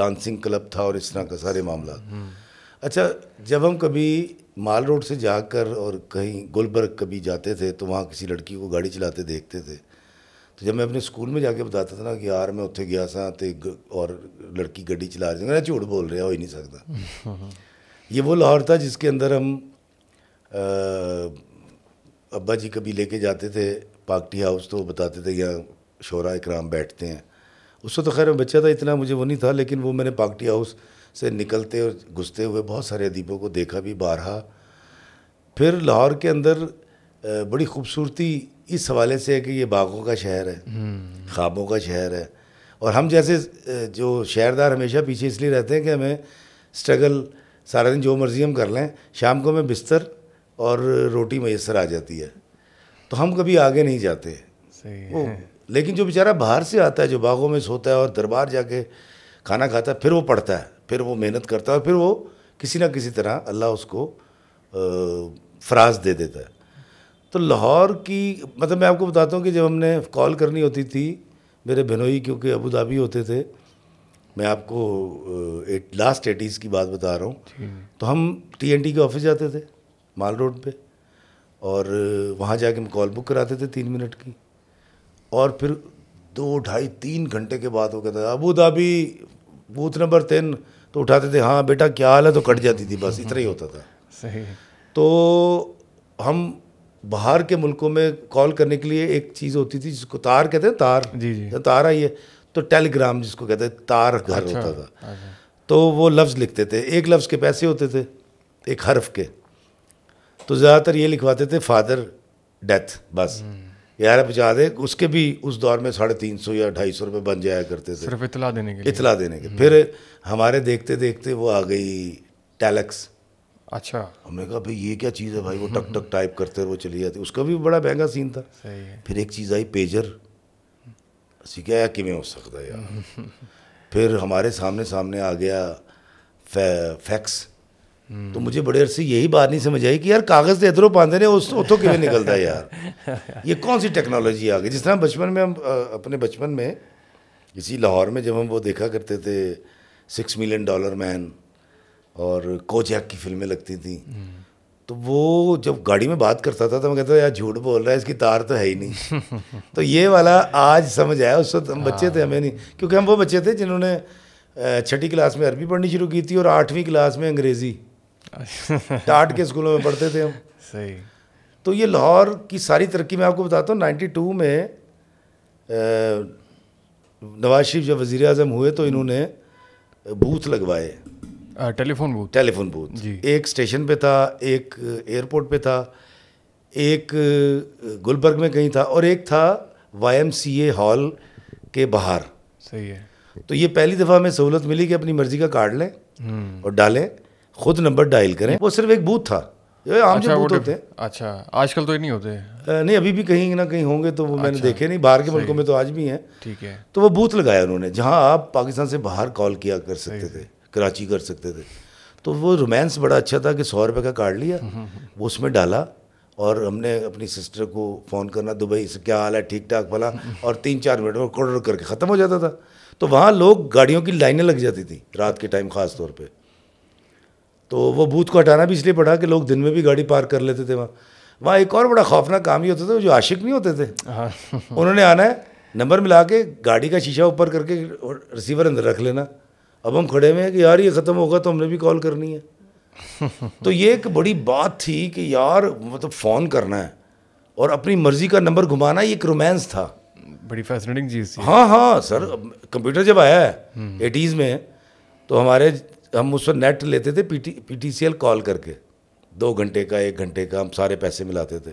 डांसिंग क्लब था और इस तरह का सारे मामला हम्म। अच्छा जब हम कभी माल रोड से जाकर और कहीं गुलबर्ग कभी जाते थे तो वहाँ किसी लड़की को गाड़ी चलाते देखते थे तो जब मैं अपने स्कूल में जाके बताता था ना कि यार मैं उत्थे गया सा ਤੇ ਔਰ ਲੜਕੀ ਗੱਡੀ ਚਲਾ ਰਹੀ ਸੀ झूठ बोल रहा हो ही नहीं सकता ये वो लाहौर था जिसके अंदर हम आ, अब्बा जी कभी लेके जाते थे पाकटी हाउस तो बताते थे यहाँ शोरा इकराम बैठते हैं उससे तो खैर मैं बच्चा था इतना मुझे वो नहीं था लेकिन वो मैंने पाकटी हाउस से निकलते और घुसते हुए बहुत सारे अदीबों को देखा भी बारहा फिर लाहौर के अंदर बड़ी खूबसूरती इस हवाले से है कि ये बागों का शहर है ख्वाबों का शहर है और हम जैसे जो शहरदार हमेशा पीछे इसलिए रहते हैं कि हमें स्ट्रगल सारा दिन जो मर्ज़ी हम कर लें शाम को हमें बिस्तर और रोटी मैसर आ जाती है तो हम कभी आगे नहीं जाते वो लेकिन जो बेचारा बाहर से आता है जो बागों में सोता है और दरबार जाके खाना खाता है फिर वो पढ़ता है फिर वो मेहनत करता है और फिर वो किसी ना किसी तरह अल्लाह उसको फराज दे देता है तो लाहौर की मतलब मैं आपको बताता हूँ कि जब हमने कॉल करनी होती थी मेरे बहनोई क्योंकि अबू धाबी होते थे मैं आपको एट, लास्ट एटीज़ की बात बता रहा हूँ तो हम टीएनटी के ऑफिस जाते थे माल रोड पे और वहाँ जाके हम कॉल बुक कराते थे तीन मिनट की और फिर दो ढाई तीन घंटे के बाद वो कहता था अबू धाबी बूथ नंबर तेन तो उठाते थे हाँ बेटा क्या हाल है तो कट जाती थी बस इतना ही होता था सही तो हम बाहर के मुल्कों में कॉल करने के लिए एक चीज़ होती थी जिसको तार कहते हैं तार जी जी तो तार आई है तो टेलीग्राम जिसको कहते हैं तार घर अच्छा, होता था अच्छा। तो वो लफ्ज़ लिखते थे एक लफ्ज़ के पैसे होते थे एक हर्फ के तो ज़्यादातर ये लिखवाते थे फादर डेथ बस हम्म। यार बचा दे उसके भी उस दौर में साढ़े तीन सौ या ढाई सौ रुपये बन जाया करते थे सिर्फ इतला देने के इतला देने के फिर हमारे देखते देखते वो आ गई टैलक्स अच्छा हमने कहा भाई ये क्या चीज़ है भाई वो टक टक टाइप करते वो चली जाती उसका भी बड़ा महंगा सीन था सही है फिर एक चीज़ आई पेजर ਅਸੀਂ किमें हो सकता है यार फिर हमारे सामने सामने आ गया फै, फैक्स तो मुझे बड़े अरसे यही बात नहीं समझ आई कि यार कागज़ तो इधरों पाते ने उस उतो किमें निकलता है यार ये कौन सी टेक्नोलॉजी आ गई जिस तरह बचपन में हम अपने बचपन में इसी लाहौर में जब हम वो देखा करते थे सिक्स मिलियन डॉलर मैन और कोजैक की फिल्में लगती थी तो वो जब गाड़ी में बात करता था तो मैं कहता था यार झूठ बोल रहा है इसकी तार तो है ही नहीं तो ये वाला आज समझ आया उस वक्त हम बच्चे थे हाँ। हमें नहीं क्योंकि हम वो बच्चे थे जिन्होंने छठी क्लास में अरबी पढ़नी शुरू की थी और आठवीं क्लास में अंग्रेज़ी टाट के स्कूलों में पढ़ते थे हम सही तो ये लाहौर की सारी तरक्की मैं आपको बताता हूँ नाइन्टी टू में नवाज शरीफ जब वज़ी अजम हुए तो इन्होंने बूथ लगवाए टेलीफोन बूथ टेलीफोन बूथ एक स्टेशन पे था एक एयरपोर्ट पे था एक गुलबर्ग में कहीं था और एक था वाई हॉल के बाहर सही है तो ये पहली दफ़ा हमें सहूलत मिली कि अपनी मर्जी का कार्ड लें हम्म। और डालें खुद नंबर डायल करें वो सिर्फ एक बूथ था आम अच्छा, जो बूथ होते हैं अच्छा आजकल तो नहीं होते नहीं अभी भी कहीं ना कहीं होंगे तो वो मैंने अच्छा, देखे नहीं बाहर के मुल्कों में तो आज भी हैं ठीक है तो वो बूथ लगाया उन्होंने जहां आप पाकिस्तान से बाहर कॉल किया कर सकते थे कराची कर सकते थे तो वो रोमांस बड़ा अच्छा था कि सौ रुपये का कार्ड लिया वो उसमें डाला और हमने अपनी सिस्टर को फ़ोन करना दुबई तो से क्या हाल है ठीक ठाक भला और तीन चार मिनट में कॉर्डर करके ख़त्म हो जाता था तो वहाँ लोग गाड़ियों की लाइनें लग जाती थी रात के टाइम ख़ास तौर पर तो वो बूथ को हटाना भी इसलिए पड़ा कि लोग दिन में भी गाड़ी पार्क कर लेते थे वहाँ वहाँ एक और बड़ा खौफनाक काम ही होता था जो आशिक नहीं होते थे हाँ। उन्होंने आना है नंबर मिला के गाड़ी का शीशा ऊपर करके रिसीवर अंदर रख लेना अब हम खड़े हुए हैं कि यार ये ख़त्म होगा तो हमने भी कॉल करनी है तो ये एक बड़ी बात थी कि यार मतलब फ़ोन करना है और अपनी मर्ज़ी का नंबर घुमाना ये एक रोमांस था बड़ी फैसिनेटिंग चीज़ थी हाँ हाँ सर कंप्यूटर जब आया है एटीज़ हम्म। में तो हमारे हम उस पर नेट लेते थे पी टी कॉल करके दो घंटे का एक घंटे का हम सारे पैसे मिलाते थे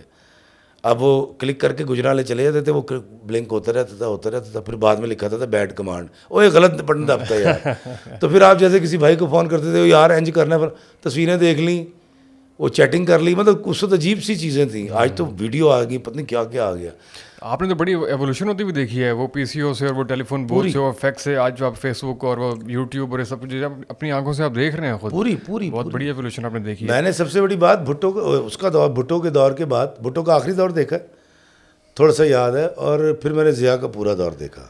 अब वो क्लिक करके गुजराले चले जाते थे वो ब्लिंक होता रहता था होता रहता था फिर बाद में लिखा था, था बैड कमांड वो ये गलत बटन दबता यार तो फिर आप जैसे किसी भाई को फ़ोन करते थे यार एंज करना पर तस्वीरें देख ली वो चैटिंग कर ली मतलब उस तो अजीब सी चीज़ें थी आज तो हम्म। वीडियो आ गई पता नहीं क्या क्या आ गया आपने तो बड़ी एवोल्यूशन होती हुई देखी है वो पीसीओ से और वो टेलीफोन बोर्ड से और फैक्स से आज आप फेसबुक और वो यूट्यूब और ये सब कुछ अपनी आंखों से आप देख रहे हैं खुद पूरी पूरी बहुत पूरी। बड़ी एवोल्यूशन आपने देखी मैंने सबसे बड़ी बात भुट्टो उसका दौर भुट्टो के दौर के बाद भुट्टो का आखिरी दौर देखा थोड़ा सा याद है और फिर मैंने ज़िया का पूरा दौर देखा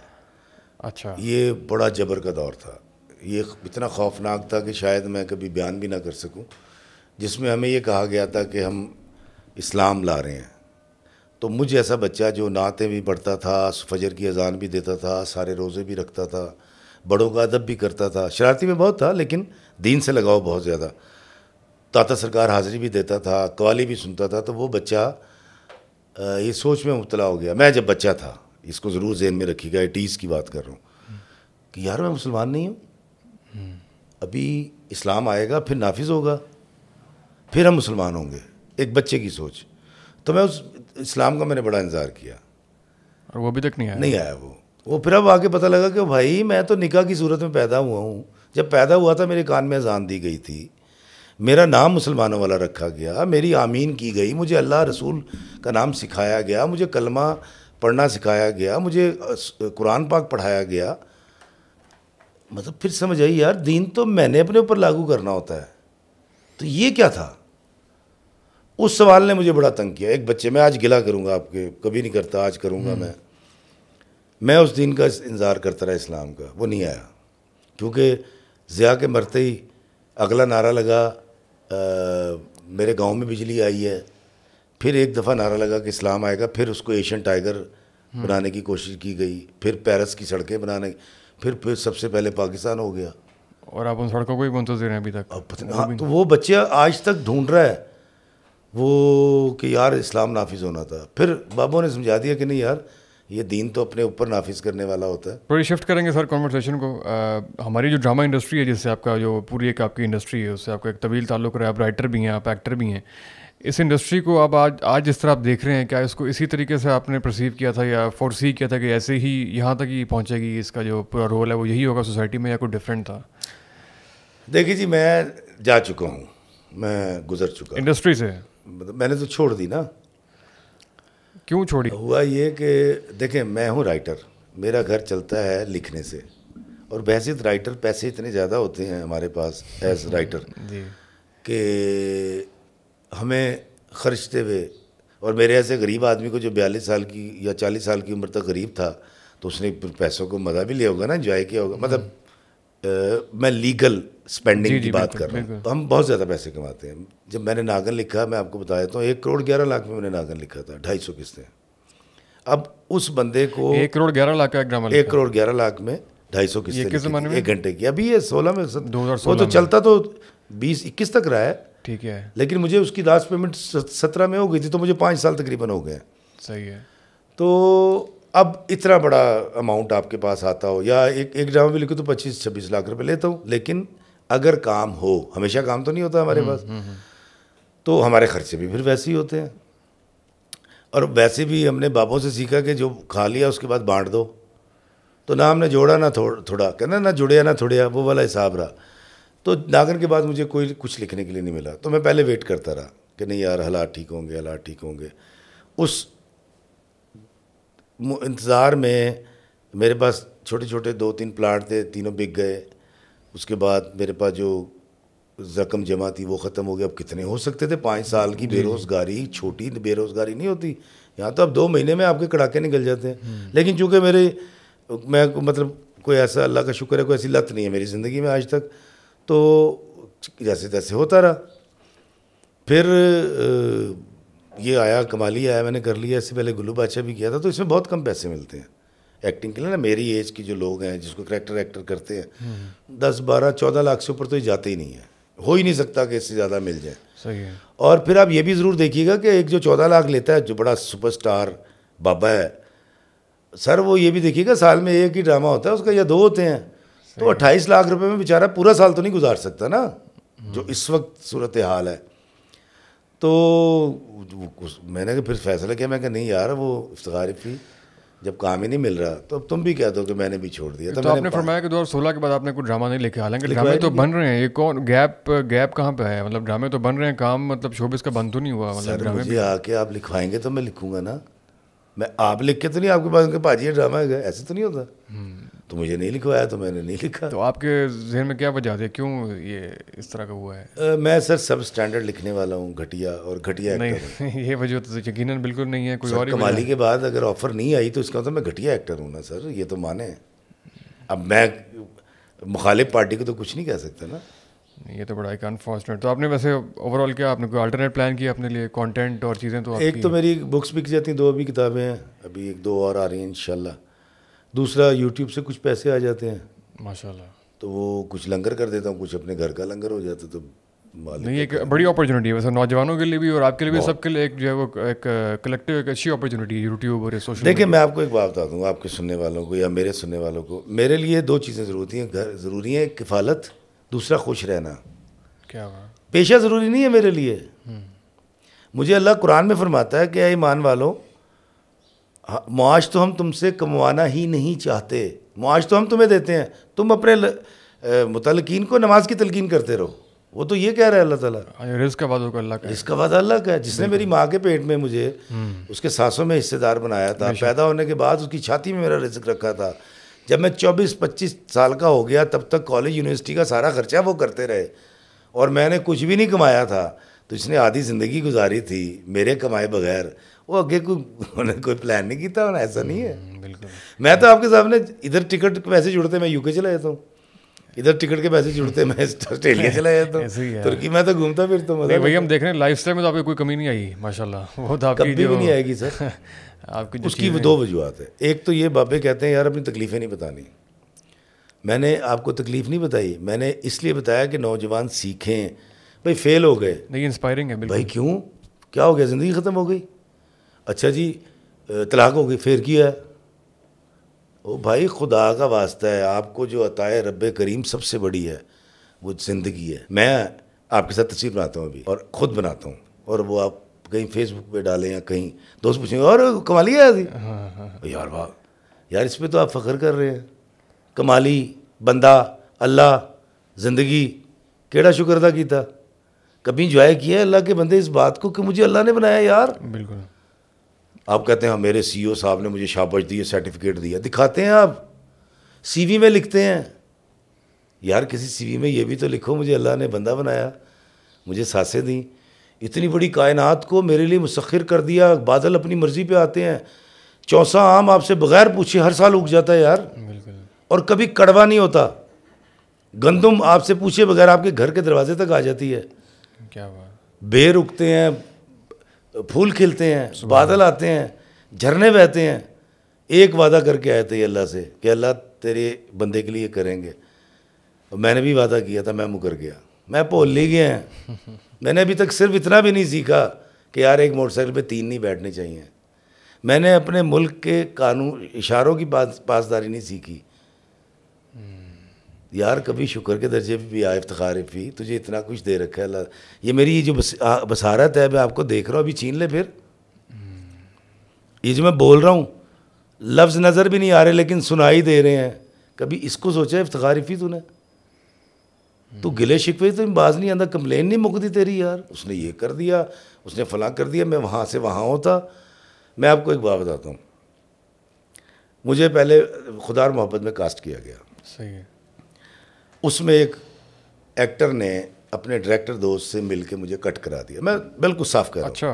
अच्छा ये बड़ा जबर का दौर था ये इतना खौफनाक था कि शायद मैं कभी बयान भी ना कर सकूँ जिसमें हमें ये कहा गया था कि हम इस्लाम ला रहे हैं तो मुझ ऐसा बच्चा जो नाते भी पढ़ता था फजर की अजान भी देता था सारे रोज़े भी रखता था बड़ों का अदब भी करता था शरारती में बहुत था लेकिन दीन से लगाव बहुत ज़्यादा ताता सरकार हाज़िरी भी देता था कवाली भी सुनता था तो वो बच्चा ये सोच में मुबतला हो गया मैं जब बच्चा था इसको ज़रूर जहन में रखी रखिएगा टीज़ की बात कर रहा हूँ कि यार मैं मुसलमान नहीं हूँ अभी इस्लाम आएगा फिर नाफिज होगा फिर हम मुसलमान होंगे एक बच्चे की सोच तो मैं उस इस्लाम का मैंने बड़ा इंतज़ार किया और वो अभी तक नहीं आया नहीं आया वो वो फिर अब आके पता लगा कि भाई मैं तो निकाह की सूरत में पैदा हुआ हूँ जब पैदा हुआ था मेरे कान में अजान दी गई थी मेरा नाम मुसलमानों वाला रखा गया मेरी आमीन की गई मुझे अल्लाह रसूल का नाम सिखाया गया मुझे कलमा पढ़ना सिखाया गया मुझे कुरान पाक पढ़ाया गया मतलब फिर समझ आई यार दीन तो मैंने अपने ऊपर लागू करना होता है तो ये क्या था उस सवाल ने मुझे बड़ा तंग किया एक बच्चे मैं आज गिला करूँगा आपके कभी नहीं करता आज करूँगा हम्म। मैं मैं उस दिन का इंतज़ार करता रहा इस्लाम का वो नहीं आया क्योंकि ज़िया के मरते ही अगला नारा लगा आ, मेरे गांव में बिजली आई है फिर एक दफ़ा नारा लगा कि इस्लाम आएगा फिर उसको एशियन टाइगर हम्म। बनाने की कोशिश की गई फिर पेरिस की सड़कें बनाने फिर फिर सबसे पहले पाकिस्तान हो गया और आप उन सड़कों को ही मुंतजर रहे अभी तक अब पता हाँ, तो वो बच्चे आज तक ढूंढ रहा है वो कि यार इस्लाम नाफिज होना था फिर बाबों ने समझा दिया कि नहीं यार ये दीन तो अपने ऊपर नाफिज करने वाला होता है थोड़ी शिफ्ट करेंगे सर कॉन्वर्सेशन को आ, हमारी जो ड्रामा इंडस्ट्री है जिससे आपका जो पूरी एक आपकी इंडस्ट्री है उससे आपका एक तवील ताल्लुक रहा है आप राइटर भी हैं आप एक्टर भी हैं इस इंडस्ट्री को आप आज आज जिस तरह आप देख रहे हैं क्या इसको इसी तरीके से आपने परसीव किया था या फोर्सी किया था कि ऐसे ही यहाँ तक ही पहुँचेगी इसका जो पूरा रोल है वो यही होगा सोसाइटी में या कोई डिफरेंट था देखिए जी मैं जा चुका हूँ मैं गुजर चुका इंडस्ट्री से मतलब मैंने तो छोड़ दी ना क्यों छोड़ी हुआ ये कि देखें मैं हूँ राइटर मेरा घर चलता है लिखने से और बहसित राइटर पैसे इतने ज़्यादा होते हैं हमारे पास एज राइटर कि हमें खर्चते हुए और मेरे ऐसे गरीब आदमी को जो बयालीस साल की या चालीस साल की उम्र तक गरीब था तो उसने पैसों को मज़ा भी लिया होगा ना इन्जॉय किया होगा मतलब आ, हम्म। मैं लीगल स्पेंडिंग की बात कर रहे हैं तो हम बहुत ज़्यादा पैसे कमाते हैं जब मैंने नागन लिखा मैं आपको बता देता हूँ तो एक करोड़ ग्यारह लाख में मैंने नागन लिखा था ढाई सौ किस्तें अब उस बंदे को एक करोड़ ग्यारह लाख का ड्रामा एक करोड़ ग्यारह लाख में ढाई सौ किस्तें एक घंटे की अभी ये सोलह में दो हज़ार तो सोलह तो चलता तो बीस इक्कीस तक रहा है ठीक है लेकिन मुझे उसकी लास्ट पेमेंट सत्रह में हो गई थी तो मुझे पाँच साल तकरीबन हो गए सही है तो अब इतना बड़ा अमाउंट आपके पास आता हो या एक एक ड्रामा भी लिखो तो पच्चीस छब्बीस लाख रुपए लेता हूँ लेकिन अगर काम हो हमेशा काम तो नहीं होता हमारे हम्म, पास हम्म, हम्म। तो हमारे खर्चे भी फिर वैसे ही होते हैं और वैसे भी हमने बापों से सीखा कि जो खा लिया उसके बाद बांट दो तो ना हमने जोड़ा ना थोड़ा थोड़ा कहना ना जुड़िया ना थोड़िया वो वाला हिसाब रहा तो नागन के बाद मुझे कोई कुछ लिखने के लिए नहीं मिला तो मैं पहले वेट करता रहा कि नहीं यार हालात ठीक होंगे हालात ठीक होंगे उस इंतज़ार में मेरे पास छोटे छोटे दो तीन प्लाट थे तीनों बिक गए उसके बाद मेरे पास जो ज़ख्म जमा थी वो ख़त्म हो गया अब कितने हो सकते थे पाँच साल की बेरोज़गारी छोटी बेरोज़गारी नहीं होती यहाँ तो अब दो महीने में आपके कड़ाके निकल जाते हैं लेकिन चूँकि मेरे मैं मतलब कोई ऐसा अल्लाह का शुक्र है कोई ऐसी लत नहीं है मेरी ज़िंदगी में आज तक तो जैसे तैसे होता रहा फिर ये आया कमाली आया मैंने कर लिया इससे पहले गुल्लू बादशाह भी किया था तो इसमें बहुत कम पैसे मिलते हैं एक्टिंग के लिए ना मेरी एज की जो लोग हैं जिसको करेक्टर एक्टर करते हैं हम्म। दस बारह चौदह लाख से ऊपर तो ये जाते ही नहीं है हो ही नहीं सकता कि इससे ज़्यादा मिल जाए सही है और फिर आप ये भी ज़रूर देखिएगा कि एक जो चौदह लाख लेता है जो बड़ा सुपरस्टार बाबा है सर वो ये भी देखिएगा साल में एक ही ड्रामा होता है उसका या दो होते हैं तो अट्ठाईस लाख रुपये में बेचारा पूरा साल तो नहीं गुजार सकता ना जो हम्म। इस वक्त सूरत हाल है तो मैंने फिर फैसला किया मैं कहा नहीं यार वो इफ्तारफी जब काम ही नहीं मिल रहा तो अब तुम भी कह दो कि मैंने भी छोड़ दिया तो, तो आपने फरमाया कि सोलह के बाद आपने कुछ ड्रामा नहीं लिखे हालांकि ड्रामे तो बन रहे हैं ये कौन गैप गैप कहाँ पे है मतलब ड्रामे तो बन रहे हैं काम मतलब शोबिस का बंद तो नहीं हुआ मतलब आके आप लिखवाएंगे तो मैं लिखूंगा ना मैं आप लिख के तो नहीं आपके पास भाजी ड्रामा है ऐसे तो नहीं होता हम्म। तो मुझे नहीं लिखवाया तो मैंने नहीं लिखा तो आपके जहन में क्या वजह थी क्यों ये इस तरह का हुआ है आ, मैं सर सब स्टैंडर्ड लिखने वाला हूँ घटिया और घटिया नहीं ये वजह तो यकीन बिल्कुल नहीं है कोई और कमाली के बाद अगर ऑफर नहीं आई तो इसका तो मैं घटिया एक्टर हूँ ना सर ये तो माने अब मैं मुखालिफ पार्टी को तो कुछ नहीं कह सकता ना ये तो बड़ा एक अनफॉर्चुनेट तो आपने वैसे ओवरऑल क्या आपने कोई अल्टरनेट प्लान किया अपने लिए कंटेंट और चीज़ें तो एक तो मेरी बुक्स बिक जाती हैं दो अभी किताबें हैं अभी एक दो और आ रही हैं इंशाल्लाह दूसरा यूट्यूब से कुछ पैसे आ जाते हैं माशाल्लाह तो वो कुछ लंगर कर देता हूँ कुछ अपने घर का लंगर हो जाता तो नहीं एक बड़ी अपॉर्चुनिटी है वैसे नौजवानों के लिए भी और आपके लिए भी सबके लिए एक जो है वो एक कलेक्टिव एक अच्छी अपॉर्चुनिटी है यूट्यूब और सोशल देखिए मैं आपको एक बात बता दूंगा आपके सुनने वालों को या मेरे सुनने वालों को मेरे लिए दो चीज़ें ज़रूरी हैं घर ज़रूरी है किफ़ालत दूसरा खुश रहना क्या पेशा ज़रूरी नहीं है मेरे लिए हम्म। मुझे अल्लाह कुरान में फरमाता है कि ईमान वालों हाँ, मुआज तो हम तुमसे कमवाना ही नहीं चाहते मुआज तो हम तुम्हें देते हैं तुम अपने मुतलकिन को नमाज की तलकिन करते रहो वो तो ये कह रहा है अल्लाह ताला वादों का वादा अल्लाह का वादा अल्लाह का है जिसने मेरी माँ के पेट में मुझे हम्म। उसके सासों में हिस्सेदार बनाया था पैदा होने के बाद उसकी छाती में मेरा रिस्क रखा था जब मैं 24-25 साल का हो गया तब तक कॉलेज यूनिवर्सिटी का सारा खर्चा वो करते रहे और मैंने कुछ भी नहीं कमाया था तो इसने आधी ज़िंदगी गुजारी थी मेरे कमाए बगैर वो अगे कोई उन्होंने कोई प्लान नहीं किया उन्हें ऐसा नहीं है हम्म, बिल्कुल मैं तो आपके सामने इधर टिकट पैसे जुड़ते मैं यूके चला जाता हूँ इधर टिकट के पैसे जुड़ते मैं ऑस्ट्रेलिया चला जाता हूँ तुर्की में तो घूमता तो मतलब भाई हम देख रहे हैं लाइफ में तो आपकी कोई कमी नहीं आई माशाल्लाह वो तो आपकी कभी भी नहीं आएगी सर आपकी उसकी दो वजूहत है एक तो ये बाबे कहते हैं यार अपनी तकलीफ़ें नहीं बतानी मैंने आपको तकलीफ़ नहीं बताई मैंने इसलिए बताया कि नौजवान सीखें भाई फेल हो गए नहीं इंस्पायरिंग है भाई क्यों क्या हो गया ज़िंदगी ख़त्म हो गई अच्छा जी तलाक होगी फिर किया ओ भाई खुदा का वास्ता है आपको जो है रब करीम सबसे बड़ी है वो ज़िंदगी है मैं आपके साथ तस्वीर बनाता हूँ अभी और ख़ुद बनाता हूँ और वो आप कहीं फेसबुक पे डालें या कहीं दोस्त पूछेंगे और कमाली है हाँ, हाँ, हाँ। अभी यार वाह यार इस पर तो आप फ़ख्र कर रहे हैं कमाली बंदा अल्लाह ज़िंदगी केड़ा शुक्र अदा किया कभी इंजॉय किया अल्लाह के बंदे इस बात को कि मुझे अल्लाह ने बनाया यार बिल्कुल आप कहते हैं हाँ, मेरे सीईओ e साहब ने मुझे शाबाश दी है सर्टिफिकेट दिया दिखाते हैं आप सीवी में लिखते हैं यार किसी सीवी में ये भी तो लिखो मुझे अल्लाह ने बंदा बनाया मुझे सांसें दी इतनी बड़ी कायनात को मेरे लिए मुसखिर कर दिया बादल अपनी मर्ज़ी पे आते हैं चौसा आम आपसे बगैर पूछे हर साल उग जाता है यार और कभी कड़वा नहीं होता गंदम आपसे पूछे बगैर आपके घर के दरवाजे तक आ जाती है क्या बात बेर उगते हैं फूल खिलते हैं बादल आते हैं झरने बहते हैं एक वादा करके आए थे अल्लाह से कि अल्लाह तेरे बंदे के लिए करेंगे और मैंने भी वादा किया था मैं मुकर गया मैं भूल ले गया मैंने अभी तक सिर्फ इतना भी नहीं सीखा कि यार एक मोटरसाइकिल पे तीन नहीं बैठने चाहिए मैंने अपने मुल्क के कानून इशारों की पास पासदारी नहीं सीखी हम्म। यार कभी शुक्र के दर्जे पे भी आए इफ्तार फी तुझे इतना कुछ दे रखा है अल्लाह ये मेरी ये जो बस, आ, बसारत है मैं आपको देख रहा हूँ अभी छीन ले फिर ये जो मैं बोल रहा हूँ लफ्ज़ नज़र भी नहीं आ रहे लेकिन सुनाई दे रहे हैं कभी इसको सोचा इफ्तार फी तूने तू गिले शिकवे तो बाज नहीं आंदा कंप्लेन नहीं मुकती तेरी यार उसने ये कर दिया उसने फला कर दिया मैं वहाँ से वहाँ होता मैं आपको एक बात बताता हूँ मुझे पहले खुदार मोहब्बत में कास्ट किया गया सही है उसमें एक एक्टर ने अपने डायरेक्टर दोस्त से मिल मुझे कट करा दिया मैं बिल्कुल साफ कर अच्छा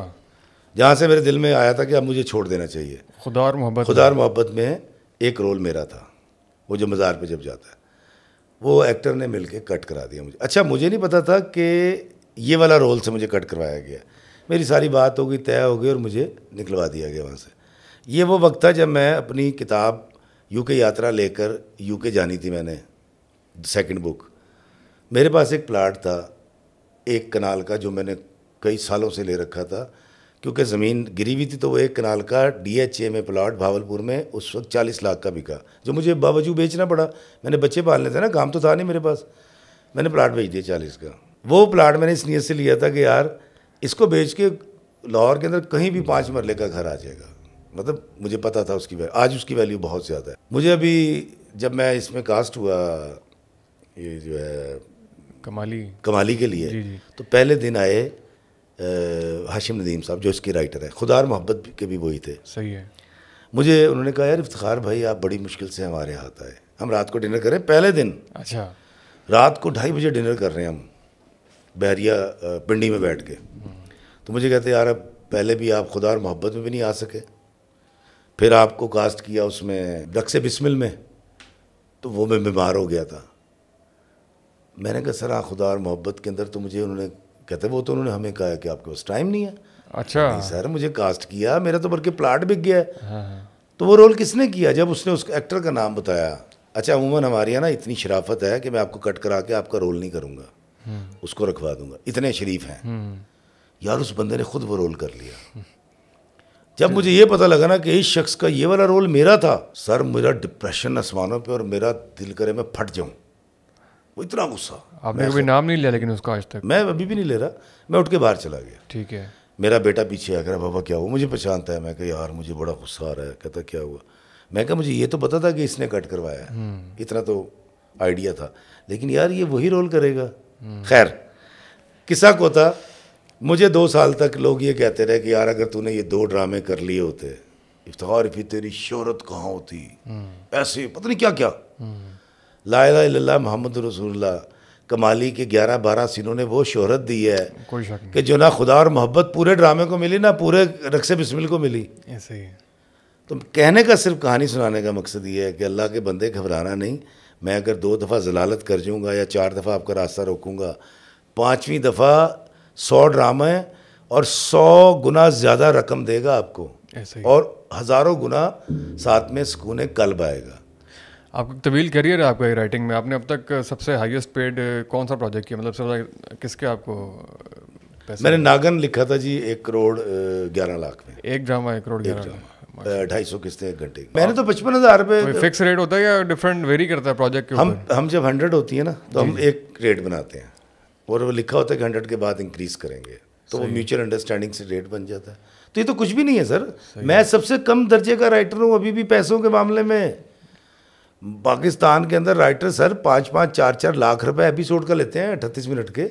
जहाँ से मेरे दिल में आया था कि अब मुझे छोड़ देना चाहिए खुदार मोहब्बत खुदार मोहब्बत में एक रोल मेरा था वो जो मज़ार पे जब जाता है वो एक्टर ने मिल के कट करा दिया मुझे अच्छा मुझे नहीं पता था कि ये वाला रोल से मुझे कट करवाया गया मेरी सारी बात हो गई तय हो गई और मुझे निकलवा दिया गया वहाँ से ये वो वक्त था जब मैं अपनी किताब यूके यात्रा लेकर यूके जानी थी मैंने सेकंड बुक मेरे पास एक प्लाट था एक कनाल का जो मैंने कई सालों से ले रखा था क्योंकि ज़मीन गिरी हुई थी तो वो एक कनाल का डीएचए में प्लाट भावलपुर में उस वक्त चालीस लाख का बिका जो मुझे बावजूद बेचना पड़ा मैंने बच्चे पालने थे ना काम तो था नहीं मेरे पास मैंने प्लाट बेच दिया चालीस का वो प्लाट मैंने इस नीयत से लिया था कि यार इसको बेच के लाहौर के अंदर कहीं भी पाँच मरले का घर आ जाएगा मतलब मुझे पता था उसकी वैल्यू आज उसकी वैल्यू बहुत ज़्यादा है मुझे अभी जब मैं इसमें कास्ट हुआ ये जो है कमाली कमाली के लिए जी जी। तो पहले दिन आए हाशिम नदीम साहब जो इसके राइटर हैं खुदार मोहब्बत के भी वही थे सही है मुझे उन्होंने कहा यार इफ्तार भाई आप बड़ी मुश्किल से हमारे हाथ आए हम रात को डिनर करें पहले दिन अच्छा रात को ढाई बजे डिनर कर रहे हैं हम बहरिया पिंडी में बैठ के तो मुझे कहते यार अब पहले भी आप खुदा और मोहब्बत में भी नहीं आ सके फिर आपको कास्ट किया उसमें रक्स बिस्मिल में तो वो मैं बीमार हो गया था मैंने कहा सर हाँ खुदा और मोहब्बत के अंदर तो मुझे उन्होंने कहते वो तो उन्होंने हमें कहा कि आपके पास टाइम नहीं है अच्छा नहीं सर मुझे कास्ट किया मेरा तो बल्कि प्लाट बिक गया है हाँ।, हाँ। तो वो रोल किसने किया जब उसने उस एक्टर का नाम बताया अच्छा अमूमन हमारी है ना इतनी शराफत है कि मैं आपको कट करा के आपका रोल नहीं करूँगा हम्म। उसको रखवा दूंगा इतने शरीफ हैं हम्म। यार उस बंदे ने खुद वो रोल कर लिया हम्म। जब मुझे ये पता लगा ना कि इस शख्स का ये वाला रोल मेरा था सर मेरा डिप्रेशन आसमानों पर और मेरा दिल करे मैं फट जाऊँ वो इतना गुस्सा आपने कभी नाम नहीं लिया लेकिन उसका आज तक मैं अभी भी नहीं ले रहा मैं उठ के बाहर चला गया ठीक है मेरा बेटा पीछे आ गया बाबा क्या हुआ मुझे पहचानता है मैं कह यार मुझे बड़ा गुस्सा आ रहा है कहता क्या हुआ मैं कहा मुझे ये तो पता था कि इसने कट करवाया हम्म। इतना तो आइडिया था लेकिन यार ये वही रोल करेगा खैर किस्सा था मुझे दो साल तक लोग ये कहते रहे कि यार अगर तूने ये दो ड्रामे कर लिए होते इफ्तार फिर तेरी शोहरत कहाँ होती हम्म। ऐसे पता नहीं क्या क्या हम्म। ला ला मोहम्मद रसूल्ला कमाली के ग्यारह बारह सीनों ने वो शोहरत दी है कोई शक नहीं। कि जो ना खुदा और मोहब्बत पूरे ड्रामे को मिली ना पूरे रक्स बिस्मिल को मिली ऐसे ही तो कहने का सिर्फ कहानी सुनाने का मकसद ये है कि अल्लाह के बंदे घबराना नहीं मैं अगर दो दफ़ा जलालत कर जाऊँगा या चार दफ़ा आपका रास्ता रोकूँगा पाँचवीं दफ़ा सौ ड्रामा है और सौ गुना ज़्यादा रकम देगा आपको और हज़ारों गुना साथ में सुकून कल्ब आएगा आपका तवील करियर है आपका ये राइटिंग में आपने अब तक सबसे हाईएस्ट पेड कौन सा प्रोजेक्ट किया मतलब सबसे किसके आपको पैसे मैंने नागन लिखा था जी एक करोड़ ग्यारह लाख में एक ड्रामा एक करोड़ ग्यारह ढाई सौ किस्तें एक घंटे मैंने तो पचपन हज़ार रुपये फिक्स रेट होता है या डिफरेंट वेरी करता है प्रोजेक्ट के हम हम जब हंड्रेड होती है ना तो हम एक रेट बनाते हैं और वो लिखा होता है कि हंड्रेड के बाद इंक्रीज़ करेंगे तो वो म्यूचुअल अंडरस्टैंडिंग से रेट बन जाता है तो ये तो कुछ भी नहीं है सर मैं सबसे कम दर्जे का राइटर हूँ अभी भी पैसों के मामले में पाकिस्तान के अंदर राइटर सर पाँच पाँच चार चार लाख रुपए एपिसोड का लेते हैं अठतीस मिनट के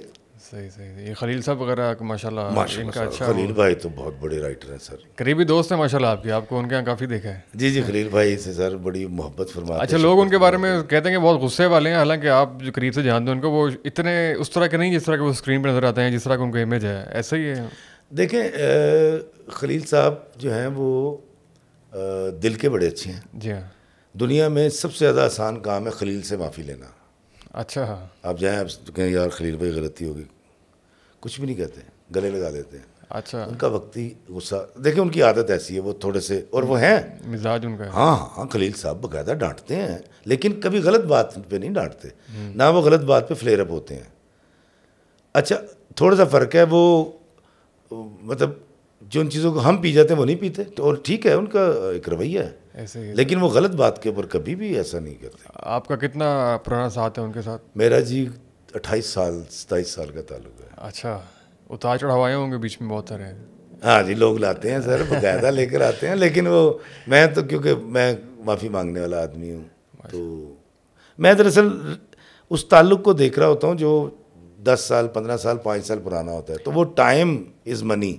सही सही ये खलील साहब वगैरह माशाल्लाह माशा इनका अच्छा खलील भाई तो बहुत बड़े राइटर हैं सर करीबी दोस्त हैं माशाल्लाह आपके आपको उनके यहाँ काफ़ी देखा है जी जी खलील भाई से सर बड़ी मोहब्बत फरमाते अच्छा लोग उनके बारे में कहते हैं कि बहुत गुस्से वाले हैं हालांकि आप जो करीब से जानते हैं उनको वो इतने उस तरह के नहीं जिस तरह के वो स्क्रीन पर नज़र आते हैं जिस तरह का उनका इमेज है ऐसा ही है देखें खलील साहब जो हैं वो दिल के बड़े अच्छे हैं जी हाँ दुनिया में सबसे ज़्यादा आसान काम है खलील से माफ़ी लेना अच्छा आप जाएँ आप कहें यार खलील भाई गलती होगी कुछ भी नहीं कहते गले लगा देते हैं अच्छा उनका वक्ती गुस्सा देखिए उनकी आदत ऐसी है वो थोड़े से और वो हैं मिजाज उनका है। हाँ हाँ खलील साहब बकायदा डांटते हैं लेकिन कभी गलत बात पे नहीं डांटते ना वो गलत बात पे फ्लेयर अप होते हैं अच्छा थोड़ा सा फ़र्क है वो मतलब जो उन चीज़ों को हम पी जाते हैं वो नहीं पीते तो और ठीक है उनका एक रवैया है ऐसे लेकिन वो गलत बात के ऊपर कभी भी ऐसा नहीं करते आपका कितना पुराना साथ है उनके साथ मेरा जी अट्ठाईस साल सताईस साल का ताल्लुक है अच्छा उतार चढ़ावाए होंगे बीच में बहुत सारे हाँ जी लोग लाते हैं सर बकायदा लेकर आते हैं लेकिन वो मैं तो क्योंकि मैं माफ़ी मांगने वाला आदमी हूँ अच्छा। तो मैं दरअसल उस ताल्लुक़ को देख रहा होता हूँ जो दस साल पंद्रह साल पाँच साल पुराना होता है तो वो टाइम इज़ मनी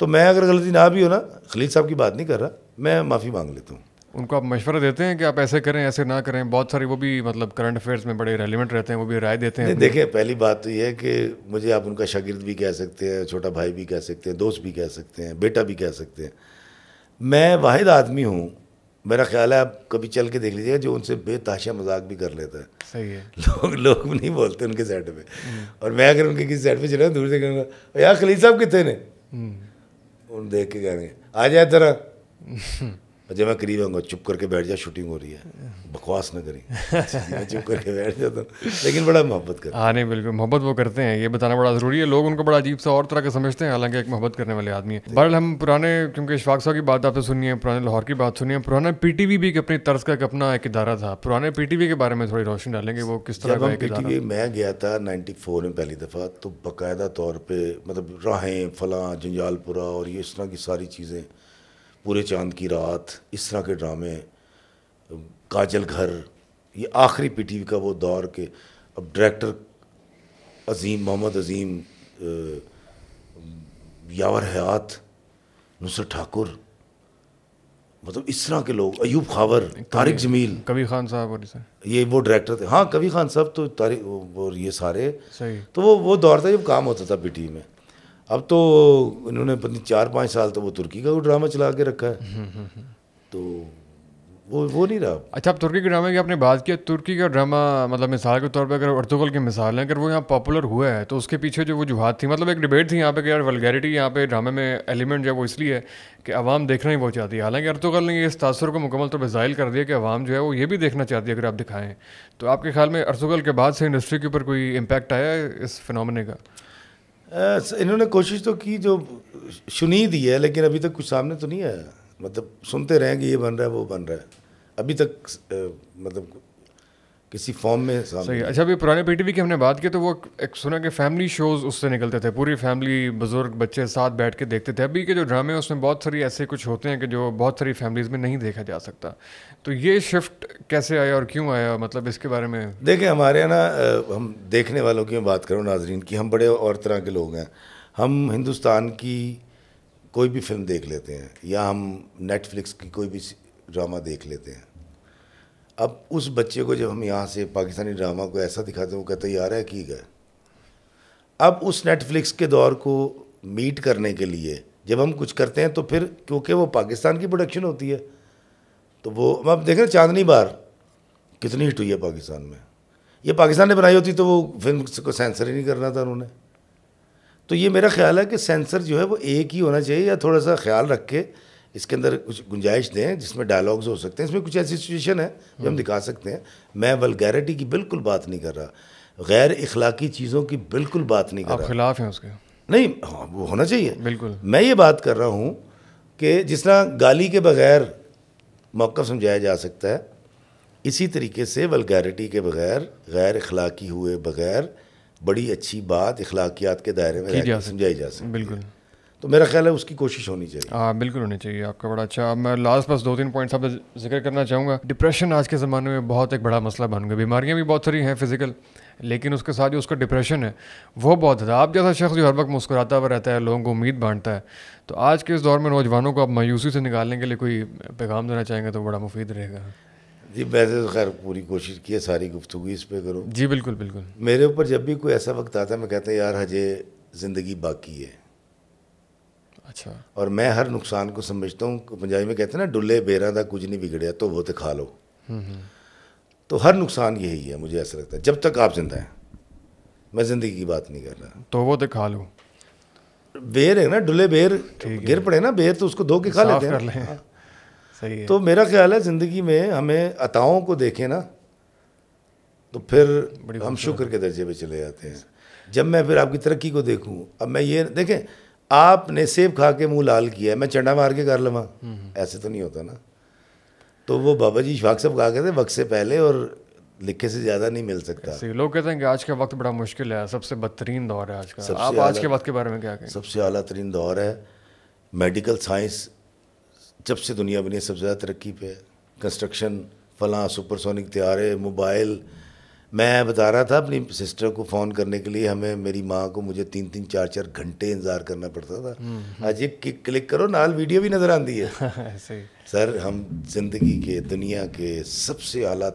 तो मैं अगर गलती ना भी हो ना खलील साहब की बात नहीं कर रहा मैं माफ़ी मांग लेता हूँ उनको आप मशवरा देते हैं कि आप ऐसे करें ऐसे ना करें बहुत सारे वो भी मतलब करंट अफेयर्स में बड़े रेलिवेंट रहते हैं वो भी राय देते हैं देखिए पहली बात तो ये है कि मुझे आप उनका शागिर्द भी कह सकते हैं छोटा भाई भी कह सकते हैं दोस्त भी कह सकते हैं बेटा भी कह सकते हैं मैं वाहिद आदमी हूँ मेरा ख्याल है आप कभी चल के देख लीजिएगा जो उनसे बेताशा मजाक भी कर लेता है सही है लोग लोग नहीं बोलते उनके सेट पे हम्म। और मैं अगर उनके किसी सेट पे चला दूर से कहूँगा यार खलीद साहब कितने ने हम्म। उन देख के कहेंगे आ जाए तरह जब मैं करीब आऊँगा चुप करके बैठ जा शूटिंग हो रही है बकवास ना करें चुप करके बैठ जाता हूँ लेकिन बड़ा मोहब्बत करते हाँ नहीं बिल्कुल मोहब्बत वो करते हैं ये बताना बड़ा ज़रूरी है लोग उनको बड़ा अजीब सा और तरह का समझते हैं हालांकि एक मोहब्बत करने वाले आदमी है बहरहाल हम पुराने क्योंकि इशफाक साहब की बात आपसे सुनी है पुराने लाहौर की बात सुनी है पुराना पी टी वी भी अपनी तर्ज का एक अपना एक इदारा था पुराने पी टी वी के बारे में थोड़ी रोशनी डालेंगे वो किस तरह का पी टी वी मैं गया था नाइन्टी फोर में पहली दफ़ा तो बाकायदा तौर पर मतलब राहें फलां झंझालपुरा और ये इस तरह की सारी चीज़ें पूरे चांद की रात इस तरह के ड्रामे काजल घर ये आखिरी पी टी वी का वो दौर के अब डायरेक्टर अजीम मोहम्मद अजीम यावर हयात नुसरत ठाकुर मतलब इस तरह के लोग अयूब खावर तारिक जमील कभी खान साहब और ये वो डायरेक्टर थे हाँ कभी खान साहब तो तारिक और ये सारे सही तो वो वो दौर था जब काम होता था पीटी में अब तो इन्होंने पत्नी चार पाँच साल तो वो तुर्की का वो ड्रामा चला के रखा है तो वो वो नहीं रहा अच्छा आप तुर्की के ड्रामे की आपने बात की तुर्की का ड्रामा मतलब मिसाल के तौर पर अगर अर्तुगल की मिसाल है अगर वो यहाँ पॉपुलर हुआ है तो उसके पीछे जो वजूहत थी मतलब एक डिबेट थी यहाँ पे कि यार वलगैरिटी यहाँ पे ड्रामे में एलिमेंट जो है वो इसलिए है कि आवाम देखना ही बहुत चाहती है हालांकि अर्तुगल ने इस तासर को मुकमल तौर पर ज़ायल कर दिया कि आवाम जो है वो ये भी देखना चाहती है अगर आप दिखाएँ तो आपके ख्याल में अर्तुगल के बाद से इंडस्ट्री के ऊपर कोई इम्पेक्ट आया है इस फिनमिने का इन्होंने कोशिश तो की जो सुनी दी है लेकिन अभी तक कुछ सामने तो नहीं आया मतलब सुनते रहेंगे ये बन रहा है वो बन रहा है अभी तक मतलब किसी फॉर्म में सही अच्छा अभी पुराने पी टी की हमने बात की तो वो एक सुना कि फैमिली शोज उससे निकलते थे पूरी फैमिली बुजुर्ग बच्चे साथ बैठ के देखते थे अभी के जो ड्रामे हैं उसमें बहुत सारी ऐसे कुछ होते हैं कि जो बहुत सारी फैमिलीज में नहीं देखा जा सकता तो ये शिफ्ट कैसे आया और क्यों आया मतलब इसके बारे में देखें हमारे यहाँ ना हम देखने वालों की बात करूँ नाजरीन की हम बड़े और तरह के लोग हैं हम हिंदुस्तान की कोई भी फिल्म देख लेते हैं या हम नेटफ्लिक्स की कोई भी ड्रामा देख लेते हैं अब उस बच्चे को जब हम यहाँ से पाकिस्तानी ड्रामा को ऐसा दिखाते हैं वो कहते यार है की गए अब उस नेटफ्लिक्स के दौर को मीट करने के लिए जब हम कुछ करते हैं तो फिर क्योंकि वो पाकिस्तान की प्रोडक्शन होती है तो वो अब देखें चांदनी बार कितनी हिट हुई है पाकिस्तान में ये पाकिस्तान ने बनाई होती तो वो फिल्म को सेंसर ही नहीं करना था उन्होंने तो ये मेरा ख्याल है कि सेंसर जो है वो एक ही होना चाहिए या थोड़ा सा ख्याल रख के इसके अंदर कुछ गुंजाइश दें जिसमें डायलॉग्स हो सकते हैं इसमें कुछ ऐसी सिचुएशन है जो हम हम्म। दिखा सकते हैं मैं वलगैरिटी की बिल्कुल बात नहीं कर रहा गैर अखलाकी चीज़ों की बिल्कुल बात नहीं कर रहा खिलाफ हैं उसके नहीं हाँ, वो होना चाहिए बिल्कुल मैं ये बात कर रहा हूँ कि जिस तरह गाली के बगैर मौका समझाया जा सकता है इसी तरीके से वलगैरिटी के बगैर गैर अखलाकी हुए बगैर बड़ी अच्छी बात अखलाकियात के दायरे में समझाई जा सकती है बिल्कुल तो मेरा ख्याल है उसकी कोशिश होनी चाहिए हाँ बिल्कुल होनी चाहिए आपका बड़ा अच्छा मैं लास्ट बस दो तीन पॉइंट्स आपका जिक्र करना चाहूँगा डिप्रेशन आज के ज़माने में बहुत एक बड़ा मसला बन गया बीमारियाँ भी बहुत सारी हैं फिजिकल लेकिन उसके साथ जो उसका डिप्रेशन है वो बहुत ज़्यादा आप जैसा शख्स जो हर वक्त मुस्कुराता हुआ रहता है लोगों को उम्मीद बांटता है तो आज के इस दौर में नौजवानों को आप मायूसी से निकालने के लिए कोई पैगाम देना चाहेंगे तो बड़ा मुफीद रहेगा जी वैसे तो खैर पूरी कोशिश की है सारी गुफ्तु इस पर करो जी बिल्कुल बिल्कुल मेरे ऊपर जब भी कोई ऐसा वक्त आता है मैं कहता यार हजे ज़िंदगी बाकी है अच्छा और मैं हर नुकसान को समझता हूँ पंजाबी में कहते हैं ना डुल्ले बेरा ਦਾ कुछ नहीं बिगड़े तो वो तो खा लो हम्म, हम्म। तो हर नुकसान यही है मुझे ऐसा लगता है जब तक आप जिंदा हैं मैं ज़िंदगी की बात नहीं कर रहा तो वो तो खा लो बेर है ना डुल्ले बेर गिर पड़े ना बेर तो उसको धो के खा लेते हैं हाँ। सही है तो मेरा ख्याल है ज़िंदगी में हमें अताओं को देखें ना तो फिर हम शुक्र के दर्जे पे चले जाते हैं जब मैं फिर आपकी तरक्की को देखूं अब मैं ये देखें आपने सेब खा के मुंह लाल किया मैं चंडा मार के कर लवा हम्म, हम्म। ऐसे तो नहीं होता ना तो वो बाबा जी सब साहब के थे वक्त से पहले और लिखे से ज़्यादा नहीं मिल सकता लोग कहते हैं कि आज का वक्त बड़ा मुश्किल है सबसे बदतरीन दौर है आज का आप आज के वक्त के बारे में क्या कहें सबसे अला तरीन दौर है मेडिकल साइंस जब से दुनिया बनी है सबसे ज़्यादा तरक्की पे है कंस्ट्रक्शन फलां सुपरसोनिक त्यारे मोबाइल मैं बता रहा था अपनी सिस्टर को फ़ोन करने के लिए हमें मेरी माँ को मुझे तीन तीन चार चार घंटे इंतज़ार करना पड़ता था हम्म, आज एक क्लिक करो नाल वीडियो भी नज़र आती है सर हम जिंदगी के दुनिया के सबसे आला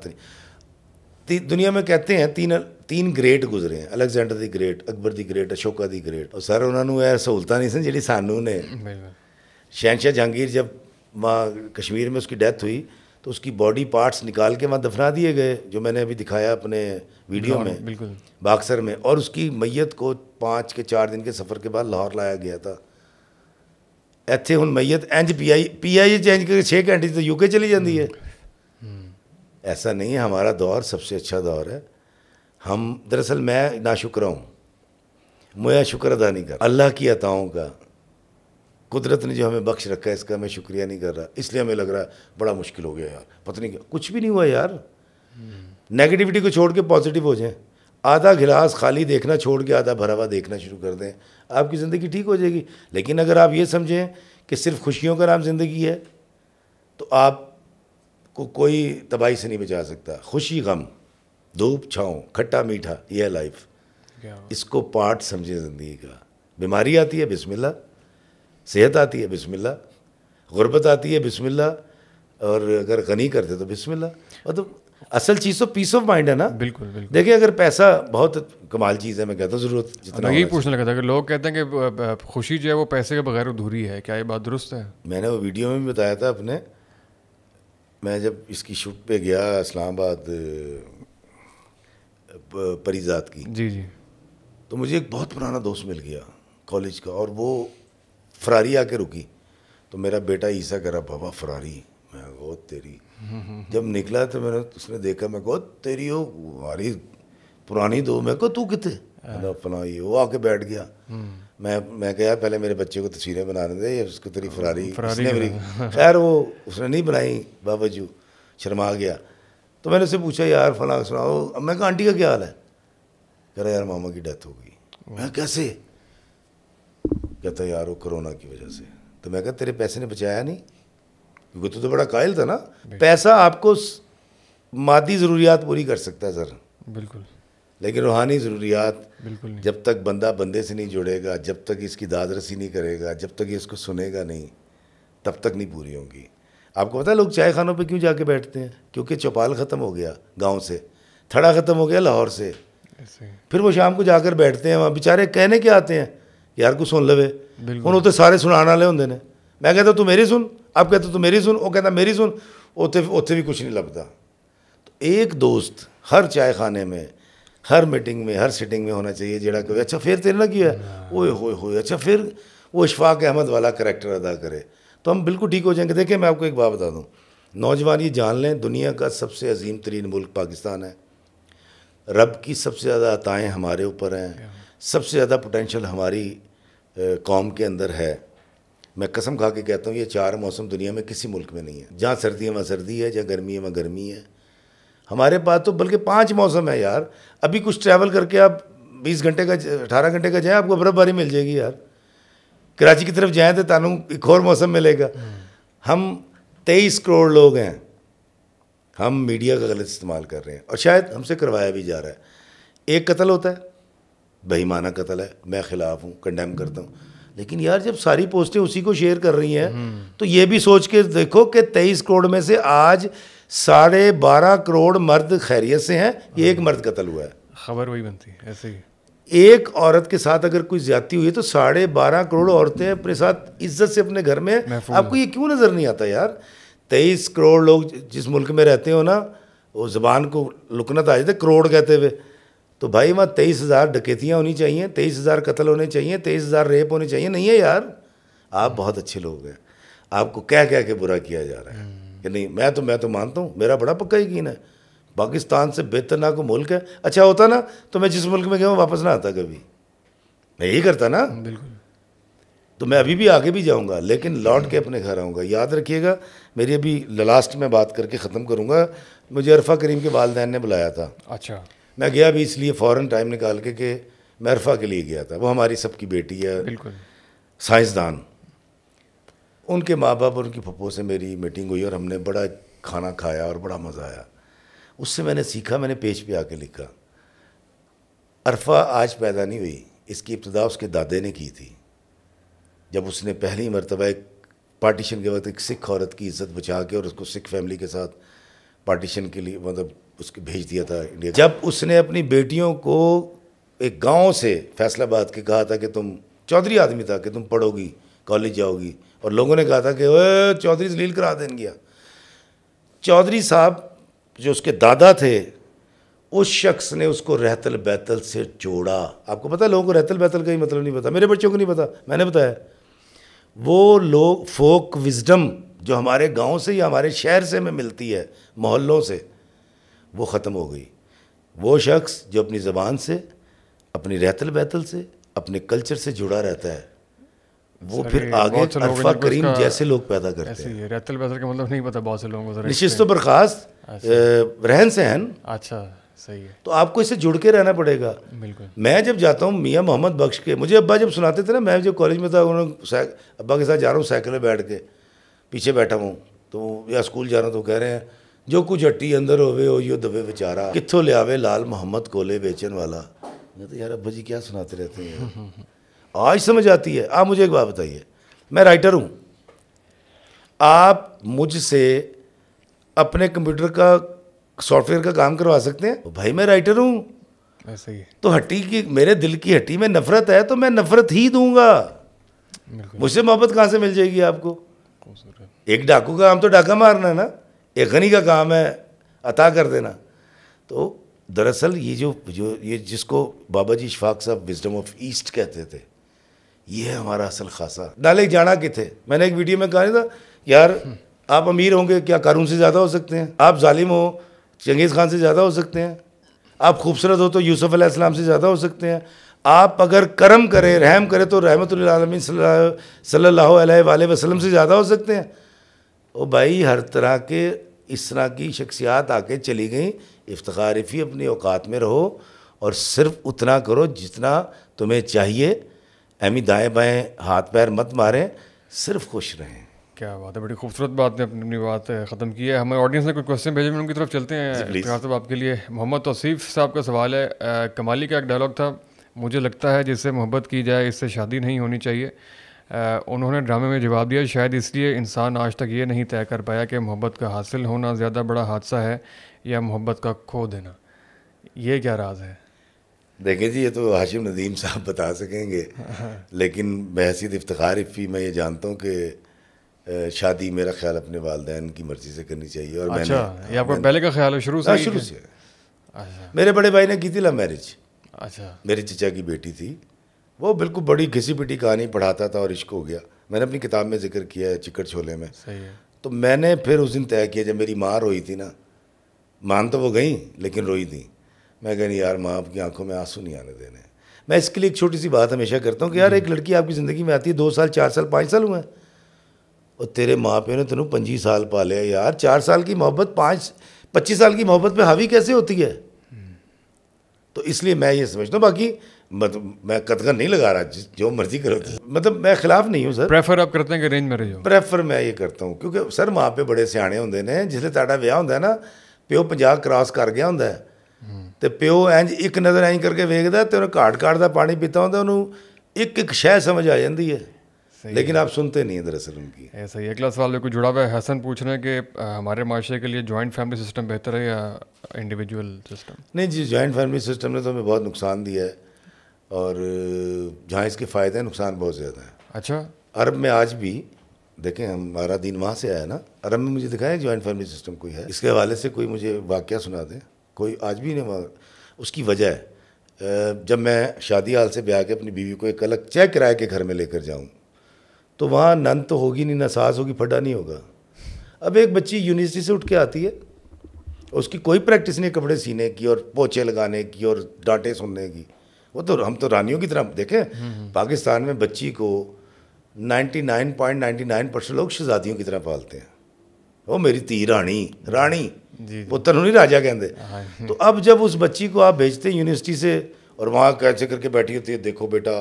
दुनिया में कहते हैं तीन तीन ग्रेट गुजरे हैं Alexander the great Akbar the great Ashoka the great ਔਰ ਸਰ ਉਹਨਾਂ ਨੂੰ ਇਹ ਸਹੂਲਤਾਂ ਨਹੀਂ ਸਨ ਜਿਹੜੀ ਸਾਨੂੰ ਨੇ ਸ਼ਹਿਨशाह जब माँ कश्मीर में उसकी डेथ हुई तो उसकी बॉडी पार्ट्स निकाल के वहाँ दफना दिए गए जो मैंने अभी दिखाया अपने वीडियो में बाक्सर में और उसकी मैयत को पाँच के चार दिन के सफ़र के बाद लाहौर लाया गया था हूँ मैयत एंज P I P I A change करके छः घंटे तो यूके चली जाती है ऐसा नहीं है हमारा दौर सबसे अच्छा दौर है हम दरअसल मैं ना शुक्र हूँ मुया शुक्र अदा नहीं कर अल्लाह की अताओं का कुदरत ने जो हमें बख्श रखा है इसका मैं शुक्रिया नहीं कर रहा इसलिए हमें लग रहा है बड़ा मुश्किल हो गया यार पता नहीं क्या कुछ भी नहीं हुआ यार नेगेटिविटी को छोड़ के पॉजिटिव हो जाएं आधा गिलास खाली देखना छोड़ के आधा भरा हुआ देखना शुरू कर दें आपकी ज़िंदगी ठीक हो जाएगी लेकिन अगर आप ये समझें कि सिर्फ खुशियों का नाम ज़िंदगी है तो आप को कोई तबाही से नहीं बचा सकता खुशी गम धूप छाँव खट्टा मीठा यह लाइफ इसको पार्ट समझें ज़िंदगी का बीमारी आती है बिस्मिल्लाह सेहत आती है बिस्मिल्ला गुर्बत आती है बिस्मिल्ला और अगर गनी करते तो बिस्मिल्ला मतलब तो असल चीज़ तो पीस ऑफ माइंड है ना बिल्कुल बिल्कुल देखिए अगर पैसा बहुत कमाल चीज़ है मैं कहता हूँ ज़रूरत जितना यही पूछने लगा था कि लोग कहते हैं कि खुशी जो है वो पैसे के बगैर अधूरी है क्या ये बात दुरुस्त है मैंने वो वीडियो में भी बताया था अपने मैं जब इसकी शूट पे गया इस्लामाबाद परिजात की जी जी तो मुझे एक बहुत पुराना दोस्त मिल गया कॉलेज का और वो फरारी आके रुकी तो मेरा बेटा ईसा करा बाबा फरारी मैं वो तेरी जब निकला तो मैंने उसने देखा मैं कहो तेरी हो हमारी पुरानी दो मैं को तू कितने अपना ये वो आके बैठ गया मैं मैं कह पहले मेरे बच्चे को तस्वीरें बनाने दे उसको तेरी फरारी उसने मेरी खैर वो उसने नहीं बनाई बाबा जी शर्मा गया तो मैंने उससे पूछा यार फला सुनाओ मैं कहा आंटी का क्या हाल है कह रहा यार मामा की डेथ हो गई मैं कैसे कहता यार वो कोरोना की वजह से तो मैं कहा तेरे पैसे ने बचाया नहीं क्योंकि तू तो, तो बड़ा कायल था ना पैसा आपको मादी ज़रूरियात पूरी कर सकता है सर बिल्कुल लेकिन रूहानी ज़रूरियात बिल्कुल नहीं। जब तक बंदा बंदे से नहीं जुड़ेगा जब तक इसकी दादरसी नहीं करेगा जब तक ये इसको सुनेगा नहीं तब तक नहीं पूरी होंगी आपको पता है लोग चाय खानों पर क्यों जाके बैठते हैं क्योंकि चौपाल ख़त्म हो गया गाँव से थड़ा ख़त्म हो गया लाहौर से फिर वो शाम को जाकर बैठते हैं वहाँ बेचारे कहने के आते हैं यार सुन ले ਲਵੇ ਹੁਣ ਉੱਥੇ ਸਾਰੇ ਸੁਣਾਉਣ ਵਾਲੇ ਹੁੰਦੇ ਨੇ ਮੈਂ ਕਹਿੰਦਾ तू मेरी सुन ਆਪ ਕਹਿੰਦਾ मेरी सुन ਸੁਣ ਉਹ ਕਹਿੰਦਾ ਮੇਰੀ ਸੁਣ उ भी कुछ नहीं लगता तो एक दोस्त हर चाय खाने में हर मीटिंग में हर सिटिंग में होना चाहिए जेड़ा कहे अच्छा फिर तेरे ना किया ओए होए होए अच्छा फिर वो इशफाक अहमद वाला करेक्टर अदा करे तो हम बिल्कुल ठीक हो जाएंगे देखिए मैं आपको एक बात बता दूँ नौजवान ये जान लें दुनिया का सबसे अजीम तरीन मुल्क पाकिस्तान है रब की सबसे ज़्यादा अताएँ हमारे ऊपर हैं सबसे ज़्यादा पोटेंशल हमारी कौम के अंदर है मैं कसम खा के कहता हूँ ये चार मौसम दुनिया में किसी मुल्क में नहीं है जहाँ सर्दी है वहाँ सर्दी है जहाँ गर्मी है वहाँ गर्मी है हमारे पास तो बल्कि पाँच मौसम है यार अभी कुछ ट्रैवल करके आप बीस घंटे का अठारह घंटे का जाएँ आपको बर्फ़बारी मिल जाएगी यार कराची की तरफ जाएँ तो तानू एक और मौसम मिलेगा हम तेईस करोड़ लोग हैं हम मीडिया का गलत इस्तेमाल कर रहे हैं और शायद हमसे करवाया भी जा रहा है एक कत्ल होता है बेईमाना कतल है मैं खिलाफ हूँ कंडेम करता हूँ लेकिन यार जब सारी पोस्टें उसी को शेयर कर रही हैं हम्म। तो ये भी सोच के देखो कि तेईस करोड़ में से आज साढ़े बारह करोड़ मर्द खैरियत से हैं ये एक मर्द कत्ल हुआ है खबर वही बनती है ऐसे ही एक औरत के साथ अगर कोई ज्यादा हुई है तो साढ़े बारह करोड़ औरतें अपने साथ इज्जत से अपने घर में आपको ये क्यों नज़र नहीं आता यार तेईस करोड़ लोग जिस मुल्क में रहते हो ना वो ज़बान को लुकनत आ जाते करोड़ कहते हुए तो भाई वहाँ तेईस हज़ार डकैतियाँ होनी चाहिए तेईस हज़ार कत्ल होने चाहिए तेईस हज़ार रेप होने चाहिए नहीं है यार आप बहुत अच्छे लोग हैं आपको कह कह के बुरा किया जा रहा है हम्म। कि नहीं मैं तो मैं तो मानता हूँ मेरा बड़ा पक्का यकीन है पाकिस्तान से बेहतर ना कोई मुल्क है अच्छा होता ना तो मैं जिस मुल्क में गया हूँ वापस ना आता कभी मैं यही करता ना बिल्कुल तो मैं अभी भी आगे भी जाऊँगा लेकिन लौट के अपने घर आऊँगा याद रखिएगा मेरी अभी लास्ट में बात करके ख़त्म करूँगा मुझे अरफा करीम के वालदेन ने बुलाया था अच्छा मैं गया भी इसलिए फ़ौरन टाइम निकाल के कि मैं अरफा के लिए गया था वो हमारी सबकी बेटी है साइंसदान उनके माँ बाप और उनकी पप्पो से मेरी मीटिंग हुई और हमने बड़ा खाना खाया और बड़ा मज़ा आया उससे मैंने सीखा मैंने पेज पे आके लिखा अरफा आज पैदा नहीं हुई इसकी इब्तदा उसके दादे ने की थी जब उसने पहली मरतबा एक पार्टीशन के वक्त एक सिख औरत की इज़्ज़त बचा के और उसको सिख फैमिली के साथ पार्टीशन के लिए मतलब उसके भेज दिया था इंडिया जब उसने अपनी बेटियों को एक गांव से फैसलाबाद के कहा था कि तुम चौधरी आदमी था कि तुम पढ़ोगी कॉलेज जाओगी और लोगों ने कहा था कि ओए चौधरी जलील करा देंगे चौधरी साहब जो उसके दादा थे उस शख्स ने उसको रहतल बैतल से जोड़ा आपको पता है लोगों को रहतल बैतल का ही मतलब नहीं पता मेरे बच्चों को नहीं पता मैंने बताया वो लोग फोक विजडम जो हमारे गांव से या हमारे शहर से हमें मिलती है मोहल्लों से वो ख़त्म हो गई वो शख्स जो अपनी ज़बान से अपनी रहतल बैतल से अपने कल्चर से जुड़ा रहता है वो फिर आगे अरफा करीम जैसे लोग पैदा करते हैं रहतल बैतल का मतलब नहीं पता बहुत से लोगों को नशिस्त तो बर्खास्त अच्छा। रहन सहन अच्छा सही है तो आपको इससे जुड़ के रहना पड़ेगा बिल्कुल मैं जब जाता हूँ मियाँ मोहम्मद बख्श के मुझे अब्बा जब सुनाते थे ना मैं जब कॉलेज में था उन्होंने अब्बा के साथ जा रहा हूँ साइकिल में बैठ के पीछे बैठा हूँ तो या स्कूल जा रहा हूँ तो कह रहे हैं जो कुछ हट्टी अंदर हो ਉਹ ਯੋ ਦਵੇ ਵਿਚਾਰਾ ਕਿੱਥੋਂ ਲਿਆਵੇ ਲਾਲ ਮੁਹੰਮਦ ਕੋਲੇ ਵੇਚਣ मैं तो यार अब जी क्या सुनाते रहते हैं आज समझ आती है आप मुझे एक बात बताइए मैं राइटर हूँ आप मुझसे अपने कंप्यूटर का सॉफ्टवेयर का काम करवा सकते हैं भाई मैं राइटर हूँ ऐसे ही तो हट्टी की मेरे दिल की हट्टी में नफरत है तो मैं नफरत ही दूंगा मुझसे मोहब्बत कहाँ से मिल जाएगी आपको एक डाकू का काम तो डाका मारना है ना एक गनी का काम है अता कर देना तो दरअसल ये जो जो ये जिसको बाबा जी शफाक साहब विजडम ऑफ ईस्ट कहते थे ये है हमारा असल खासा नाले जाना कि थे मैंने एक वीडियो में कहा था यार आप अमीर होंगे क्या कारून से ज़्यादा हो सकते हैं आप ालिम हो चंगेज़ खान से ज़्यादा हो सकते हैं आप खूबसूरत हो तो यूसुफ अलैहिस्सलाम से ज़्यादा हो सकते हैं आप अगर करम करें रहम करें तो रहमत आलमी सल्लल्लाहु अलैहि वसल्लम से ज़्यादा हो सकते हैं और भाई हर तरह के इस तरह की शख्सियात आके चली गई इफ्तारफी अपनी औकात में रहो और सिर्फ उतना करो जितना तुम्हें चाहिए अहमी दाएँ बाएँ हाथ पैर मत मारें सिर्फ खुश रहें क्या बात है बड़ी खूबसूरत बात ने अपनी अपनी बात ख़त्म की है हमारे ऑडियंस ने कोई क्वेश्चन भेजे मैं उनकी तरफ चलते हैं साहब आपके लिए मोहम्मद तोसीफ़ साहब का सवाल है आ, कमाली का एक डायलॉग था मुझे लगता है जिससे मोहब्बत की जाए इससे शादी नहीं होनी चाहिए उन्होंने ड्रामे में जवाब दिया शायद इसलिए इंसान आज तक ये नहीं तय कर पाया कि मोहब्बत का हासिल होना ज़्यादा बड़ा हादसा है या मोहब्बत का खो देना ये क्या राज है देखिए जी ये तो हाशिम नदीम साहब बता सकेंगे लेकिन बहसीत इफ्तार इफ़ी मैं ये जानता हूँ कि शादी मेरा ख्याल अपने वालदेन की मर्ज़ी से करनी चाहिए और अच्छा, मैंने ये मैंने, पहले का ख्याल है शुरू से हाँ, शुरू से अच्छा मेरे बड़े भाई ने की थी ला मैरिज अच्छा मेरे चचा की बेटी थी वो बिल्कुल बड़ी घिसी पिटी कहानी पढ़ाता था और इश्क हो गया मैंने अपनी किताब में जिक्र किया है चिकट छोले में सही है तो मैंने फिर उस दिन तय किया जब मेरी माँ रोई थी ना मान तो वो गई लेकिन रोई थी मैं कह यार माँ आपकी आंखों में आंसू नहीं आने देने मैं इसके लिए एक छोटी सी बात हमेशा करता हूँ कि यार एक लड़की आपकी ज़िंदगी में आती है दो साल चार साल पाँच साल हुए हैं और तेरे माँ प्यो ने तेनों पंजी साल लिया यार चार साल की मोहब्बत पाँच पच्चीस साल की मोहब्बत में हावी कैसे होती है तो इसलिए मैं ये समझता हूँ बाकी मतलब मैं कतगन नहीं लगा रहा जो मर्जी करो मतलब मैं खिलाफ नहीं हूँ सर प्रेफर आप करते हैं कि अरेंज मैरिज हो प्रेफर मैं ये करता हूँ ਕਿਉਂਕਿ ਸਰ ਮਾਂ ਪਿਓ ਬੜੇ ਸਿਆਣੇ ਹੁੰਦੇ ਨੇ ਜਿਸਲੇ ਤੁਹਾਡਾ ਵਿਆਹ ਹੁੰਦਾ ਨਾ ਪਿਓ 50 ਕ੍ਰਾਸ ਕਰ ਗਿਆ ਹੁੰਦਾ ਤੇ ਪਿਓ ਇੰਜ ਇੱਕ ਨਜ਼ਰ ਐਂ ਕਰਕੇ ਵੇਖਦਾ ਤੇ ਉਹਨੂੰ ਘਾਟ ਘਾਟ ਦਾ ਪਾਣੀ ਪੀਤਾ ਹੁੰਦਾ ਉਹਨੂੰ ਇੱਕ ਇੱਕ ਸ਼ੈ ਸਮਝ ਆ ਜਾਂਦੀ ਹੈ लेकिन आप सुनते नहीं है दरअसल उनकी ऐसा ही अगला सवाल को जुड़ा हुआ है हसन पूछ रहे हैं कि हमारे माशरे के लिए जॉइंट फैमिली सिस्टम बेहतर है या इंडिविजुअल सिस्टम नहीं जी जॉइंट फैमिली सिस्टम ने तो हमें बहुत नुकसान दिया है और जहाँ इसके फ़ायदे हैं नुकसान बहुत ज़्यादा हैं अच्छा अरब में आज भी देखें हमारा दिन वहाँ से आया ना अरब में मुझे दिखाया जॉइंट फैमिली सिस्टम कोई है इसके हवाले से कोई मुझे वाक्य सुना दें कोई आज भी नहीं उसकी वजह है जब मैं शादी हाल से ब्याह के अपनी बीवी को एक अलग चेक किराए के घर में लेकर जाऊँ तो वहाँ नन तो होगी नहीं ना सास होगी फटा नहीं होगा अब एक बच्ची यूनिवर्सिटी से उठ के आती है उसकी कोई प्रैक्टिस नहीं कपड़े सीने की और पोछे लगाने की और डांटे सुनने की वो तो हम तो रानियों की तरह देखें पाकिस्तान में बच्ची को 99.99 परसेंट लोग शहजादियों की तरह पालते हैं वो मेरी ती रानी रानी वो तेन नहीं राजा कहते हाँ, हाँ। तो अब जब उस बच्ची को आप भेजते हैं यूनिवर्सिटी से और वहाँ कैसे करके बैठी होती है देखो बेटा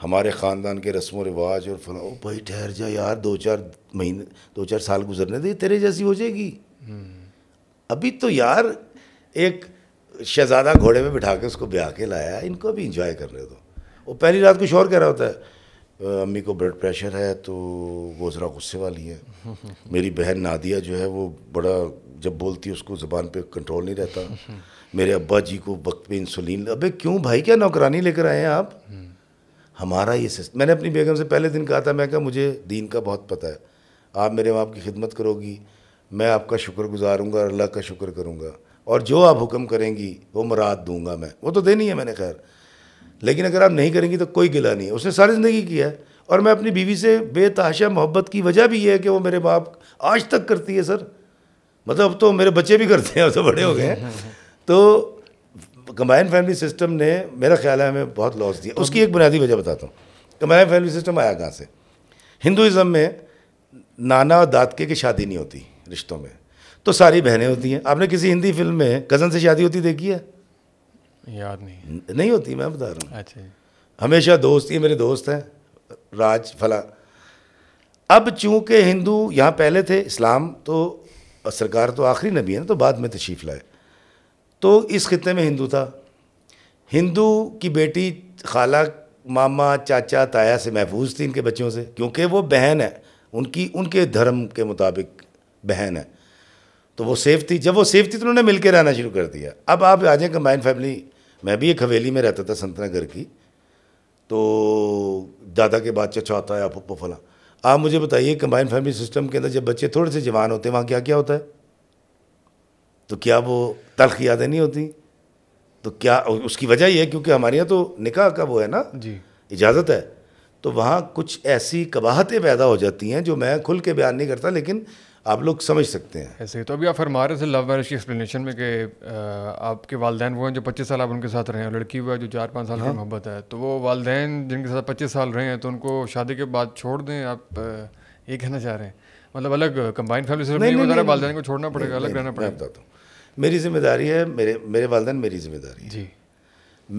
हमारे ख़ानदान के रस्म रिवाज और फलाओ भाई ठहर जा यार दो चार महीने दो चार साल गुजरने दे तेरे जैसी हो जाएगी हम्म। अभी तो यार एक शहजादा घोड़े में बिठा के उसको ब्याह के लाया इनको भी इंजॉय करने दो वो पहली रात कुछ और कह रहा होता है अम्मी को ब्लड प्रेशर है तो वो ज़रा गुस्से वाली है मेरी बहन नादिया जो है वो बड़ा जब बोलती है उसको ज़बान पे कंट्रोल नहीं रहता मेरे अब्बा जी को वक्त पे इंसुलिन अबे क्यों भाई क्या नौकरानी लेकर आए हैं आप हम्म। हमारा ये सिस्टम मैंने अपनी बेगम से पहले दिन कहा था मैं कहा मुझे दीन का बहुत पता है आप मेरे वहाँ की खिदमत करोगी मैं आपका शुक्र गुजारूँगा अल्लाह का शुक्र करूँगा और जो आप हुक्म करेंगी वो मुराद दूंगा मैं वो तो देनी है मैंने खैर लेकिन अगर आप नहीं करेंगी तो कोई गिला नहीं उसने सारी ज़िंदगी किया है और मैं अपनी बीवी से बेतहाशा मोहब्बत की वजह भी ये है कि वो मेरे बाप आज तक करती है सर मतलब अब तो मेरे बच्चे भी करते हैं अब तो बड़े हो गए तो कम्बाइन फैमिली सिस्टम ने मेरा ख्याल है हमें बहुत लॉस दिया उसकी एक बुनियादी वजह बताता हूँ कम्बाइन फैमिली सिस्टम आया कहाँ से हिंदुज़म में नाना और दादके की शादी नहीं होती रिश्तों में तो सारी बहनें होती हैं आपने किसी हिंदी फिल्म में कज़न से शादी होती देखी है याद नहीं नहीं होती मैं बता रहा हूँ अच्छा हमेशा दोस्त ये मेरे दोस्त हैं राज फला अब चूंकि हिंदू यहाँ पहले थे इस्लाम तो सरकार तो आखिरी नबी है ना तो बाद में तशीफ लाए तो इस खत्े में हिंदू था हिंदू की बेटी खाला मामा चाचा ताया से महफूज थी इनके बच्चों से क्योंकि वो बहन है उनकी उनके धर्म के मुताबिक बहन है तो वो सेफ थी जब वो सेफ थी तो उन्होंने मिलकर रहना शुरू कर दिया अब आप आ जाएँ कंबाइन फैमिली मैं भी एक हवेली में रहता था घर की तो दादा के बाद चचा आता है आप पप्पो फला आप मुझे बताइए कंबाइन फैमिली सिस्टम के अंदर जब बच्चे थोड़े से जवान होते हैं वहाँ क्या क्या होता है तो क्या वो तलख यादें नहीं होती तो क्या उसकी वजह यह है क्योंकि हमारे यहाँ तो निकाह का वो है ना जी इजाज़त है तो वहाँ कुछ ऐसी कबाहतें पैदा हो जाती हैं जो मैं खुल के बयान नहीं करता लेकिन आप लोग समझ सकते हैं ऐसे तो अभी आप फरमा रहे थे लव मैरिज की एक्सप्लेनेशन में कि आपके वालदेन वो हैं जो पच्चीस साल आप उनके साथ रहे हैं लड़की हुआ है जो चार पाँच साल हाँ? की मोहब्बत है तो वो वालदेन जिनके साथ पच्चीस साल रहे हैं तो उनको शादी के बाद छोड़ दें आप ये कहना चाह रहे हैं मतलब अलग कंबाइन फैमिली से नहीं वालदेन को छोड़ना पड़ेगा अलग रहना पड़ेगा बताता हूँ मेरी जिम्मेदारी है मेरे मेरे वालदेन मेरी जिम्मेदारी जी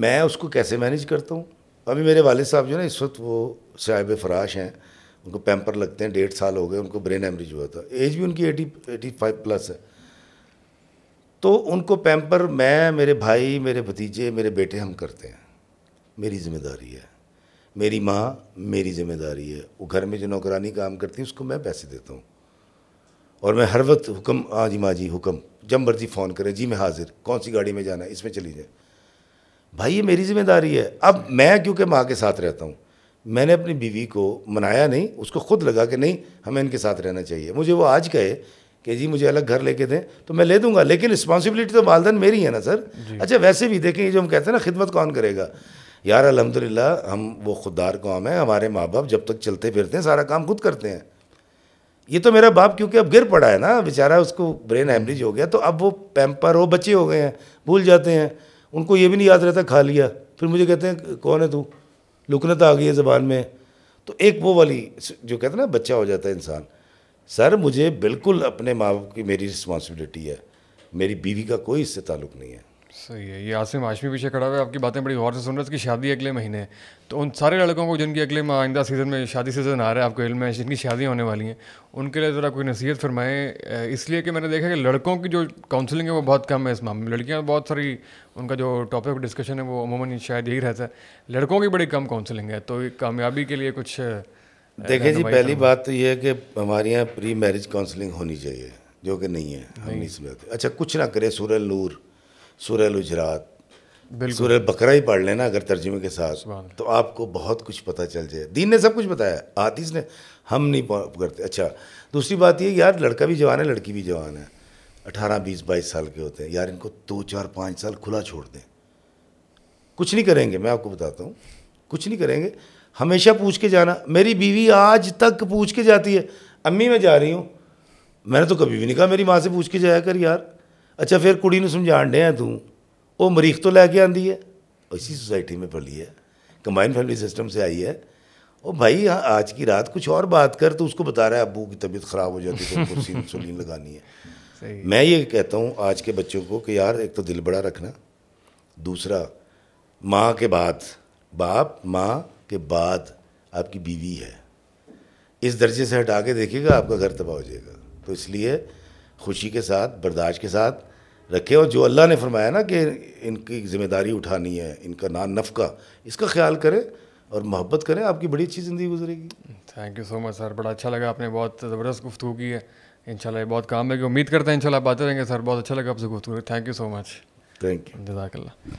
मैं उसको कैसे मैनेज करता हूँ अभी मेरे वाले साहब जो ना इस वक्त वो साहिब फराश हैं उनको पैम्पर लगते हैं डेढ़ साल हो गए उनको ब्रेन हेमरेज हुआ था एज भी उनकी एटी एटी फाइव प्लस है तो उनको पैम्पर मैं मेरे भाई मेरे भतीजे मेरे बेटे हम करते हैं मेरी जिम्मेदारी है मेरी माँ मेरी जिम्मेदारी है वो घर में जो नौकरानी काम करती है उसको मैं पैसे देता हूँ और मैं हर वक्त हुक्म हाँ जी माँ जी हुक्म जब मर्जी फ़ोन करें जी मैं हाजिर कौन सी गाड़ी में जाना है इसमें चली जाए भाई ये मेरी जिम्मेदारी है अब मैं क्योंकि माँ के साथ रहता हूँ मैंने अपनी बीवी को मनाया नहीं उसको खुद लगा कि नहीं हमें इनके साथ रहना चाहिए मुझे वो आज कहे कि जी मुझे अलग घर लेके दें तो मैं ले दूंगा लेकिन रिस्पॉन्सिबिलिटी तो वालदन मेरी है ना सर अच्छा वैसे भी देखें ये जो हम कहते हैं ना खिदमत कौन करेगा यार अलहमदिल्ला हम वो खुददार कौम है हमारे माँ बाप जब तक चलते फिरते हैं सारा काम खुद करते हैं ये तो मेरा बाप क्योंकि अब गिर पड़ा है ना बेचारा उसको ब्रेन हेमरेज हो गया तो अब वो पैम्पर हो बच्चे हो गए हैं भूल जाते हैं उनको ये भी नहीं याद रहता खा लिया फिर मुझे कहते हैं कौन है तू लुकनत आ गई है ज़बान में तो एक वो वाली जो कहते हैं ना बच्चा हो जाता है इंसान सर मुझे बिल्कुल अपने माँ बाप की मेरी रिस्पॉन्सिबिलिटी है मेरी बीवी का कोई इससे ताल्लुक नहीं है सही है ये आसिम हाशमी पीछे खड़ा हुआ है आपकी बातें बड़ी गौर से सुन रहे हैं उसकी शादी अगले महीने है तो उन सारे लड़कों को जिनकी अगले आइंदा सीज़न में शादी सीज़न आ रहा है आपको इल्म है जिनकी शादियाँ होने वाली हैं उनके लिए ज़रा कोई नसीहत फरमाएं इसलिए कि मैंने देखा कि लड़कों की जो काउंसलिंग है वो बहुत कम है इस मामले में लड़कियाँ बहुत सारी उनका जो टॉपिक डिस्कशन है वो अमूमन शायद यही रहता है लड़कों की बड़ी कम काउंसलिंग है तो कामयाबी के लिए कुछ देखिए जी पहली बात तो ये है कि हमारे यहाँ प्री मैरिज काउंसलिंग होनी चाहिए जो कि नहीं है हम नहीं समझते अच्छा कुछ ना करे सूर्य नूर सूर्य हजरात सूर्य बकरा ही पढ़ लेना अगर तर्जुमे के साथ तो आपको बहुत कुछ पता चल जाए दीन ने सब कुछ बताया आतीस ने हम नहीं करते अच्छा दूसरी बात ये यार लड़का भी जवान है लड़की भी जवान है अठारह बीस बाईस साल के होते हैं यार इनको दो चार पाँच साल खुला छोड़ दें कुछ नहीं करेंगे मैं आपको बताता हूँ कुछ नहीं करेंगे हमेशा पूछ के जाना मेरी बीवी आज तक पूछ के जाती है अम्मी मैं जा रही हूँ मैंने तो कभी भी नहीं कहा मेरी माँ से पूछ के जाया कर यार अच्छा फिर कुड़ी ने समझा ਡਿਆ तू वो मरीख तो लैके आती है इसी सोसाइटी में पली है कंबाइन फैमिली सिस्टम से आई है और भाई हाँ, आज की रात कुछ और बात कर तो उसको बता रहा है अबू की तबीयत ख़राब हो जाती है तो इंसुलिन लगानी है मैं ये कहता हूँ आज के बच्चों को कि यार एक तो दिल बड़ा रखना दूसरा माँ के बाद बाप माँ के बाद आपकी बीवी है इस दर्जे से हटा के देखिएगा आपका घर तबाह हो जाएगा तो इसलिए खुशी के साथ बर्दाश्त के साथ रखें और जो अल्लाह ने फरमाया ना कि इनकी ज़िम्मेदारी उठानी है इनका नान नफ़का इसका ख्याल करें और मोहब्बत करें आपकी बड़ी अच्छी ज़िंदगी गुजरेगी thank you so much sir बड़ा अच्छा लगा आपने बहुत ज़बरदस्त गुफ्तु की है इनशाला बहुत काम है कि उम्मीद करते हैं इनशाला आप रहेंगे सर बहुत अच्छा लगा आपसे गुफ्तु thank you so much thank you जजाकल्ला